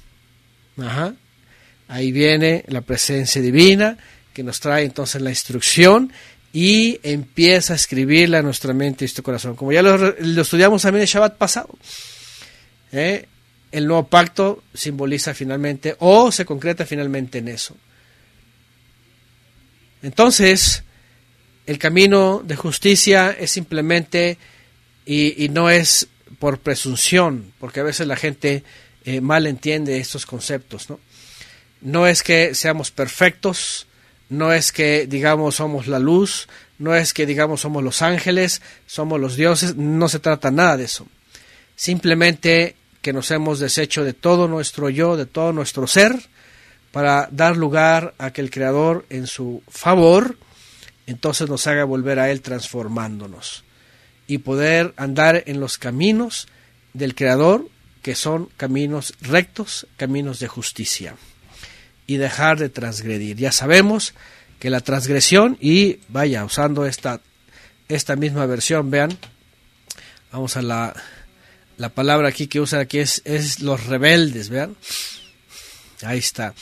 Ahí viene la presencia divina que nos trae entonces la instrucción y empieza a escribirla en nuestra mente y nuestro corazón. Como ya lo, estudiamos también el Shabbat pasado, ¿eh? el nuevo pacto simboliza finalmente o se concreta finalmente en eso. Entonces, el camino de justicia es simplemente y no es por presunción, porque a veces la gente eh, mal entiende estos conceptos, ¿no? No es que seamos perfectos, no es que digamos somos la luz, no es que digamos somos los ángeles, somos los dioses, no se trata nada de eso. Simplemente que nos hemos deshecho de todo nuestro yo, de todo nuestro ser, para dar lugar a que el Creador en su favor, entonces nos haga volver a Él transformándonos y poder andar en los caminos del Creador, que son caminos rectos, caminos de justicia, y dejar de transgredir. Ya sabemos que la transgresión, y vaya, usando esta, esta misma versión, vean, vamos a la, palabra aquí que usa aquí es, es los rebeldes, vean, ahí está,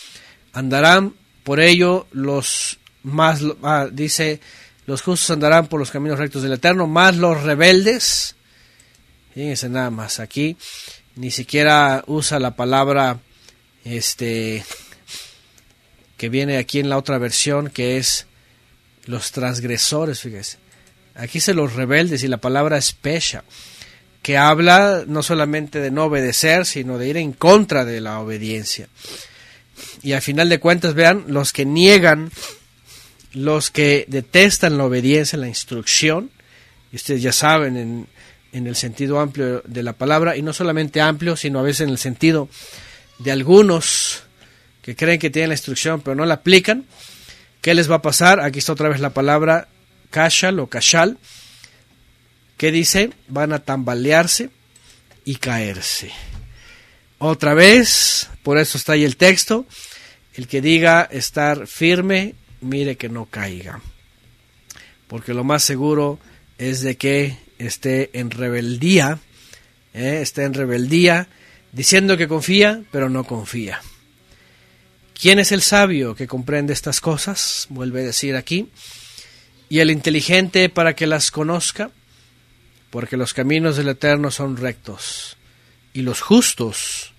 andarán por ello los más, ah, dice, los justos andarán por los caminos rectos del Eterno, más los rebeldes. Fíjense nada más, aquí ni siquiera usa la palabra este que viene aquí en la otra versión que es los transgresores, fíjense. Aquí se los rebeldes y la palabra especia, que habla no solamente de no obedecer, sino de ir en contra de la obediencia. Y al final de cuentas, vean, los que niegan los que detestan la obediencia, la instrucción, y ustedes ya saben en, el sentido amplio de la palabra, y no solamente amplio, sino a veces en el sentido de algunos que creen que tienen la instrucción pero no la aplican, ¿qué les va a pasar? Aquí está otra vez la palabra kashal o kashal, ¿qué dice van a tambalearse y caerse. Otra vez, por eso está ahí el texto, el que diga estar firme mire que no caiga. Porque lo más seguro es de que esté en rebeldía, ¿eh? esté en rebeldía, diciendo que confía, pero no confía. ¿Quién es el sabio que comprende estas cosas? Vuelve a decir aquí. Y el inteligente para que las conozca, porque los caminos del Eterno son rectos, y los justos,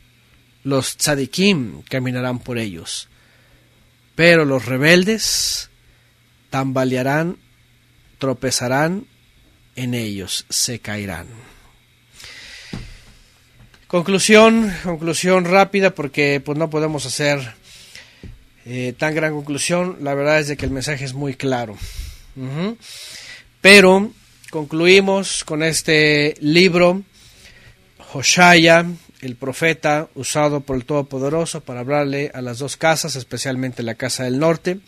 los tzadikim, caminarán por ellos. Pero los rebeldes tambalearán, tropezarán en ellos, se caerán. Conclusión, conclusión rápida porque pues no podemos hacer eh, tan gran conclusión. La verdad es de que el mensaje es muy claro. Pero concluimos con este libro, Hoshaya, el profeta usado por el Todopoderoso para hablarle a las dos casas, especialmente la casa del norte,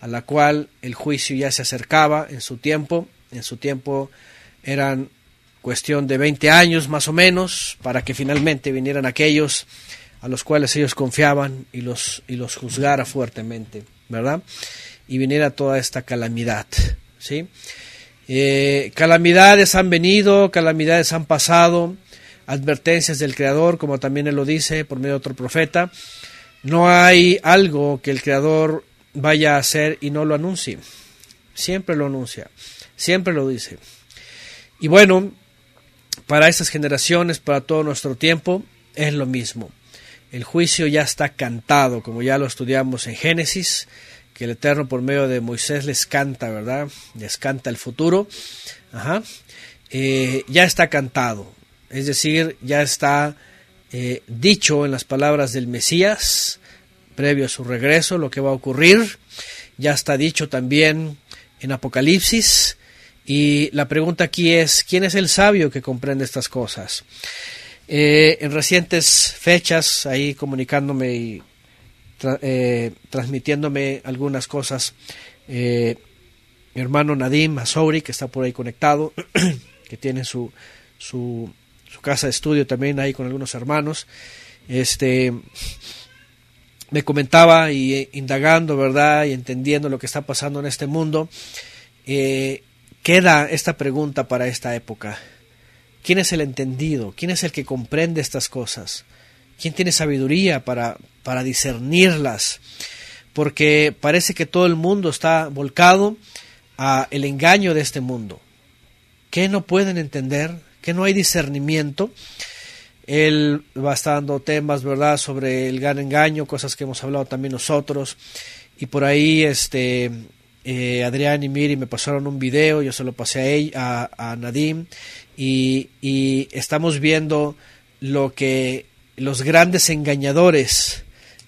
a la cual el juicio ya se acercaba en su tiempo. En su tiempo eran cuestión de 20 años más o menos para que finalmente vinieran aquellos a los cuales ellos confiaban y los, y los juzgara fuertemente, ¿verdad? Y viniera toda esta calamidad, ¿sí? Eh, calamidades han venido, calamidades han pasado, advertencias del Creador, como también él lo dice por medio de otro profeta. No hay algo que el Creador vaya a hacer y no lo anuncie. Siempre lo anuncia, siempre lo dice. Y bueno, para estas generaciones, para todo nuestro tiempo, es lo mismo. El juicio ya está cantado, como ya lo estudiamos en Génesis, que el Eterno por medio de Moisés les canta, ¿verdad? Les canta el futuro. Eh, ya está cantado. Es decir, ya está eh, dicho en las palabras del Mesías, previo a su regreso, lo que va a ocurrir. Ya está dicho también en Apocalipsis. Y la pregunta aquí es, ¿quién es el sabio que comprende estas cosas? Eh, en recientes fechas, ahí comunicándome y eh, transmitiéndome algunas cosas, mi hermano Nadim Masouri, que está por ahí conectado, que tiene su su casa de estudio también ahí con algunos hermanos. Este me comentaba y eh, indagando, ¿verdad? Y entendiendo lo que está pasando en este mundo, eh, queda esta pregunta para esta época. ¿Quién es el entendido? ¿Quién es el que comprende estas cosas? ¿Quién tiene sabiduría para, para discernirlas? Porque parece que todo el mundo está volcado a el engaño de este mundo. ¿Qué no pueden entender? que no hay discernimiento. Él va estar dando temas, ¿verdad?, sobre el gran engaño, cosas que hemos hablado también nosotros. Y por ahí, este, eh, Adrián y Miri me pasaron un video, yo se lo pasé a, a, Nadim, y, estamos viendo lo que los grandes engañadores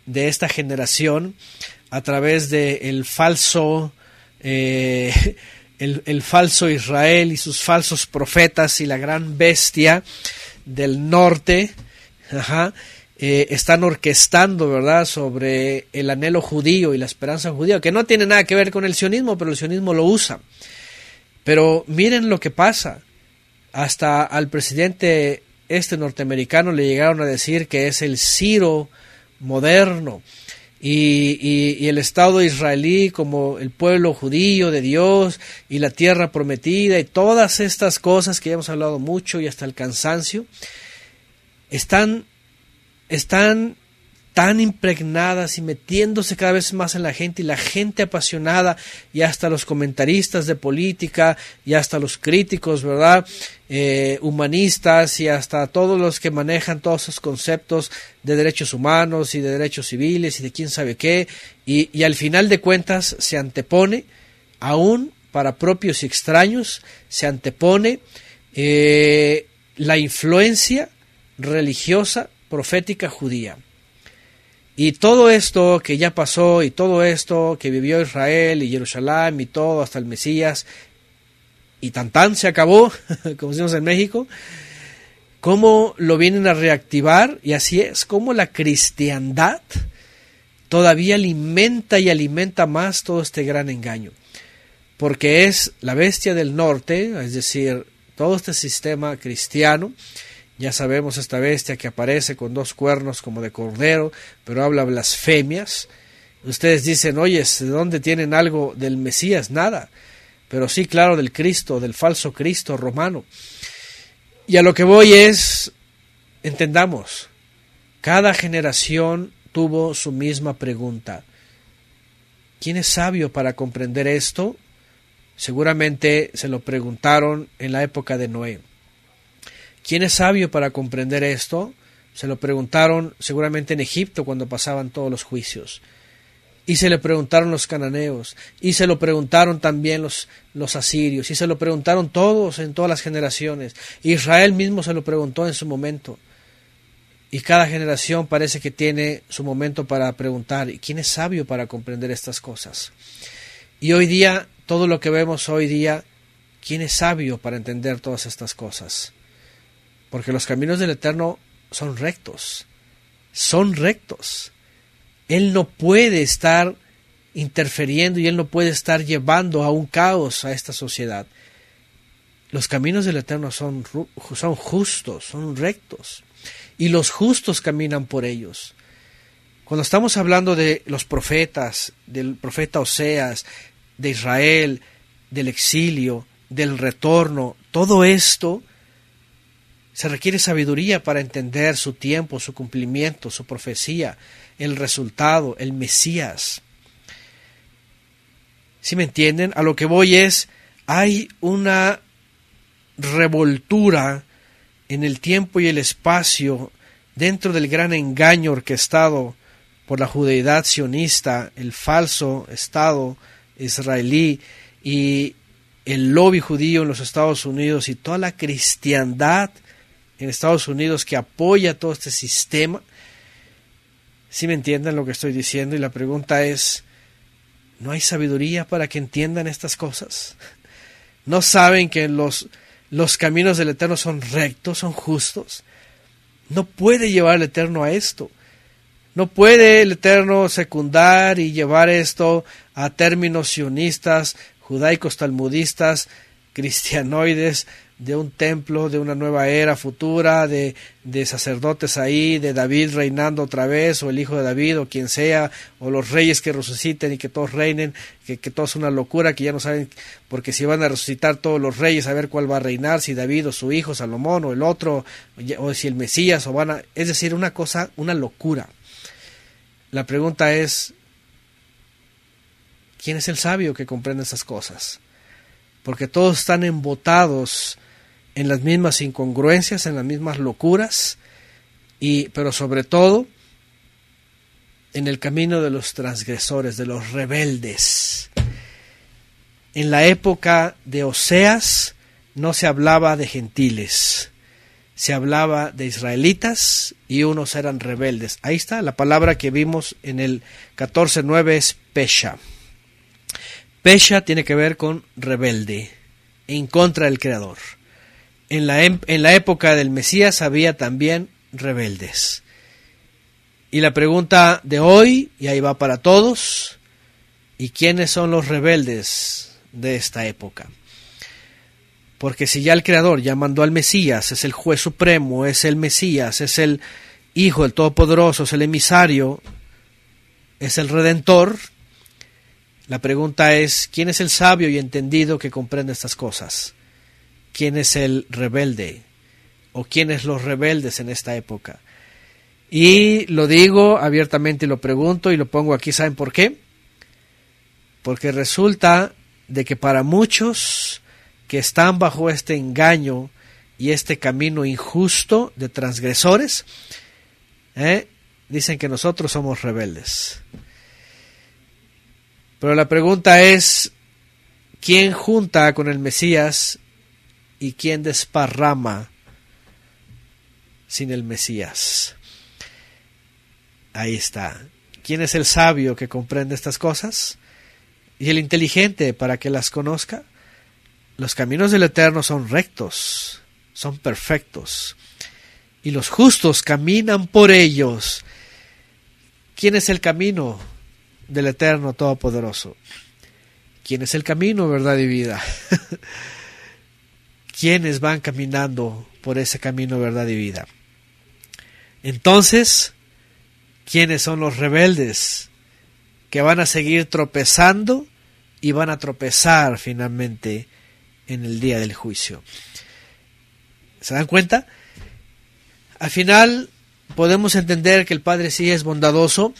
de esta generación a través del falso eh, el, falso Israel y sus falsos profetas y la gran bestia del norte, eh, están orquestando, ¿verdad?, sobre el anhelo judío y la esperanza judía, que no tiene nada que ver con el sionismo, pero el sionismo lo usa. Pero miren lo que pasa. Hasta al presidente este norteamericano le llegaron a decir que es el Ciro moderno y, el Estado israelí como el pueblo judío de Dios y la tierra prometida y todas estas cosas que ya hemos hablado mucho y hasta el cansancio, están, están tan impregnadas y metiéndose cada vez más en la gente y la gente apasionada y hasta los comentaristas de política y hasta los críticos, ¿verdad? Eh, humanistas y hasta todos los que manejan todos esos conceptos de derechos humanos y de derechos civiles y de quién sabe qué y, al final de cuentas se antepone aún para propios y extraños se antepone eh, la influencia religiosa profética judía. Y todo esto que ya pasó y todo esto que vivió Israel y Jerusalén y todo hasta el Mesías y tan tan se acabó, como decimos en México, cómo lo vienen a reactivar y así es como la cristiandad todavía alimenta y alimenta más todo este gran engaño, porque es la bestia del norte, es decir, todo este sistema cristiano, ya sabemos esta bestia que aparece con dos cuernos como de cordero, pero habla blasfemias. Ustedes dicen, oye, ¿de dónde tienen algo del Mesías? Nada. Pero sí, claro, del Cristo, del falso Cristo romano. Y a lo que voy es, entendamos, cada generación tuvo su misma pregunta. ¿Quién es sabio para comprender esto? Seguramente se lo preguntaron en la época de Noé. ¿Quién es sabio para comprender esto? Se lo preguntaron seguramente en Egipto cuando pasaban todos los juicios. Y se le preguntaron los cananeos, y se lo preguntaron también los, asirios, y se lo preguntaron todos en todas las generaciones. Israel mismo se lo preguntó en su momento. Y cada generación parece que tiene su momento para preguntar, quién es sabio para comprender estas cosas? Y hoy día, todo lo que vemos hoy día, ¿quién es sabio para entender todas estas cosas? porque los caminos del Eterno son rectos, son rectos. Él no puede estar interfiriendo y él no puede estar llevando a un caos a esta sociedad. Los caminos del Eterno son, son justos, son rectos, y los justos caminan por ellos. Cuando estamos hablando de los profetas, del profeta Oseas, de Israel, del exilio, del retorno, todo esto se requiere sabiduría para entender su tiempo, su cumplimiento, su profecía, el resultado, el Mesías. Si me entienden, a lo que voy es, hay una revoltura en el tiempo y el espacio dentro del gran engaño orquestado por la judeidad sionista, el falso Estado israelí y el lobby judío en los Estados Unidos y toda la cristiandad en Estados Unidos que apoya todo este sistema. Si me entienden lo que estoy diciendo, y la pregunta es, ¿no hay sabiduría para que entiendan estas cosas? ¿No saben que los, los caminos del Eterno son rectos, son justos? No puede llevar el Eterno a esto. No puede el Eterno secundar y llevar esto a términos sionistas, judaicos talmudistas, cristianoides, de un templo, de una nueva era futura, de, sacerdotes ahí, de David reinando otra vez, o el hijo de David, o quien sea, o los reyes que resuciten y que todos reinen, que, que todo es una locura, que ya no saben, porque si van a resucitar todos los reyes, a ver cuál va a reinar, si David o su hijo, Salomón o el otro, o si el Mesías, o van a... Es decir, una cosa, una locura. La pregunta es, ¿quién es el sabio que comprende esas cosas? Porque todos están embotados en las mismas incongruencias, en las mismas locuras, y, pero sobre todo en el camino de los transgresores, de los rebeldes. En la época de Oseas no se hablaba de gentiles, se hablaba de israelitas y unos eran rebeldes. Ahí está, la palabra que vimos en el 14.9 es Pesha. Pesha tiene que ver con rebelde, en contra del Creador. Em, en la, época del Mesías había también rebeldes. Y la pregunta de hoy, y ahí va para todos, ¿y quiénes son los rebeldes de esta época? Porque si ya el Creador ya mandó al Mesías, es el juez supremo, es el Mesías, es el Hijo, el Todopoderoso, es el emisario, es el Redentor, la pregunta es, ¿quién es el sabio y entendido que comprende estas cosas? quién es el rebelde o quiénes los rebeldes en esta época. Y lo digo abiertamente y lo pregunto y lo pongo aquí, ¿saben por qué? Porque resulta de que para muchos que están bajo este engaño y este camino injusto de transgresores, ¿eh? dicen que nosotros somos rebeldes. Pero la pregunta es, ¿quién junta con el Mesías y quién desparrama sin el Mesías. Ahí está. ¿Quién es el sabio que comprende estas cosas? ¿Y el inteligente para que las conozca? Los caminos del Eterno son rectos, son perfectos, y los justos caminan por ellos. ¿Quién es el camino del Eterno Todopoderoso? ¿Quién es el camino, verdad y vida? quienes van caminando por ese camino verdad y vida. Entonces, ¿quiénes son los rebeldes que van a seguir tropezando y van a tropezar finalmente en el día del juicio? ¿Se dan cuenta? Al final podemos entender que el Padre sí es bondadoso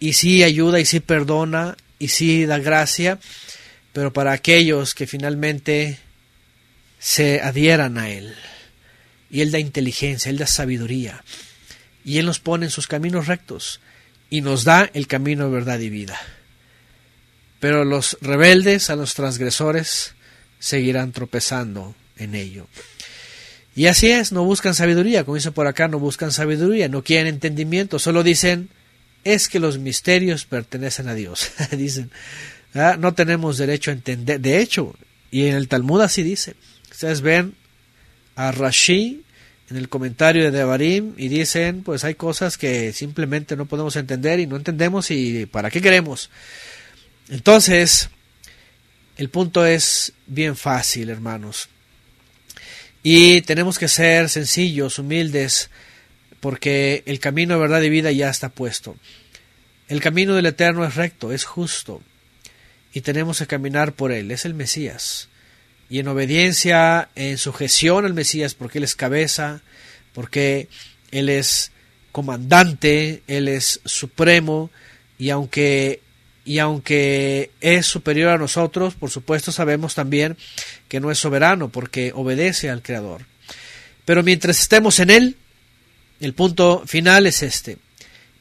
y sí ayuda y sí perdona y sí da gracia, pero para aquellos que finalmente se adhieran a Él. Y Él da inteligencia, Él da sabiduría. Y Él nos pone en sus caminos rectos y nos da el camino de verdad y vida. Pero los rebeldes, a los transgresores, seguirán tropezando en ello. Y así es, no buscan sabiduría, como dice por acá, no buscan sabiduría, no quieren entendimiento, solo dicen, es que los misterios pertenecen a Dios. dicen, ah, no tenemos derecho a entender. De hecho, y en el Talmud así dice, Ustedes ven a Rashi en el comentario de Devarim y dicen, pues hay cosas que simplemente no podemos entender y no entendemos y para qué queremos. Entonces, el punto es bien fácil, hermanos. Y tenemos que ser sencillos, humildes, porque el camino de verdad y vida ya está puesto. El camino del Eterno es recto, es justo, y tenemos que caminar por él. Es el Mesías y en obediencia, en sujeción al Mesías, porque Él es cabeza, porque Él es comandante, Él es supremo, y aunque, y aunque es superior a nosotros, por supuesto sabemos también que no es soberano, porque obedece al Creador. Pero mientras estemos en Él, el punto final es este.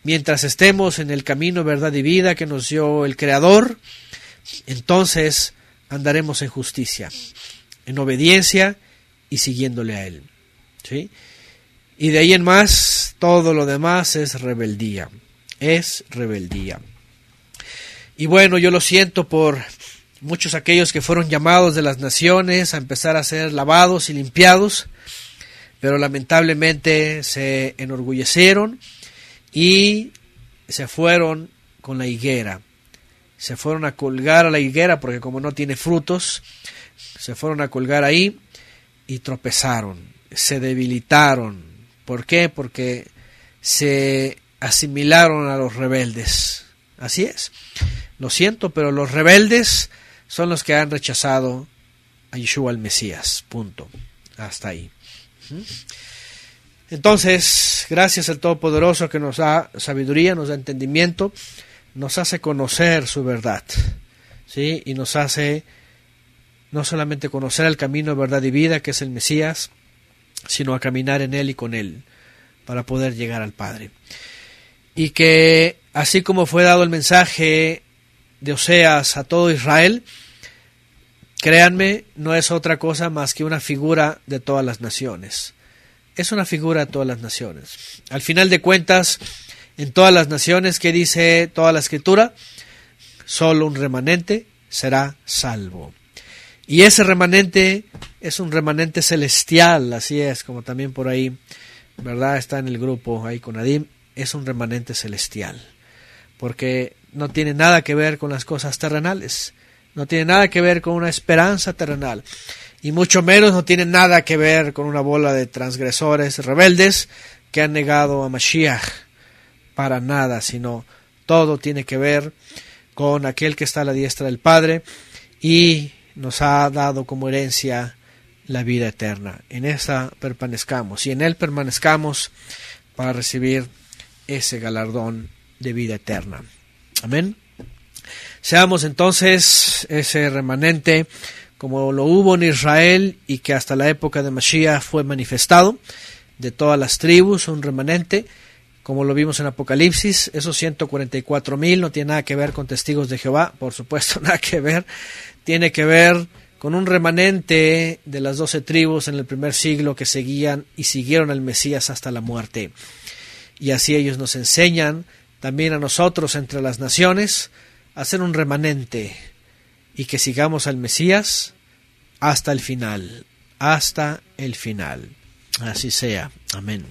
Mientras estemos en el camino, verdad y vida que nos dio el Creador, entonces andaremos en justicia, en obediencia y siguiéndole a Él. ¿sí? Y de ahí en más, todo lo demás es rebeldía, es rebeldía. Y bueno, yo lo siento por muchos aquellos que fueron llamados de las naciones a empezar a ser lavados y limpiados, pero lamentablemente se enorgullecieron y se fueron con la higuera se fueron a colgar a la higuera porque como no tiene frutos, se fueron a colgar ahí y tropezaron, se debilitaron. ¿Por qué? Porque se asimilaron a los rebeldes. Así es. Lo siento, pero los rebeldes son los que han rechazado a Yeshua el Mesías. Punto. Hasta ahí. Entonces, gracias al Todopoderoso que nos da sabiduría, nos da entendimiento nos hace conocer su verdad, ¿sí? Y nos hace no solamente conocer el camino de verdad y vida, que es el Mesías, sino a caminar en Él y con Él, para poder llegar al Padre. Y que, así como fue dado el mensaje de Oseas a todo Israel, créanme, no es otra cosa más que una figura de todas las naciones. Es una figura de todas las naciones. Al final de cuentas, en todas las naciones que dice toda la escritura, solo un remanente será salvo. Y ese remanente es un remanente celestial, así es, como también por ahí, ¿verdad? Está en el grupo ahí con Adim, es un remanente celestial, porque no tiene nada que ver con las cosas terrenales, no tiene nada que ver con una esperanza terrenal, y mucho menos no tiene nada que ver con una bola de transgresores rebeldes que han negado a Mashiach para nada, sino todo tiene que ver con aquel que está a la diestra del Padre y nos ha dado como herencia la vida eterna. En esa permanezcamos y en Él permanezcamos para recibir ese galardón de vida eterna. Amén. Seamos entonces ese remanente como lo hubo en Israel y que hasta la época de Mashiach fue manifestado, de todas las tribus, un remanente como lo vimos en Apocalipsis, esos 144.000 mil no tiene nada que ver con testigos de Jehová, por supuesto, nada que ver, tiene que ver con un remanente de las doce tribus en el primer siglo que seguían y siguieron al Mesías hasta la muerte. Y así ellos nos enseñan también a nosotros entre las naciones a ser un remanente y que sigamos al Mesías hasta el final, hasta el final. Así sea. Amén.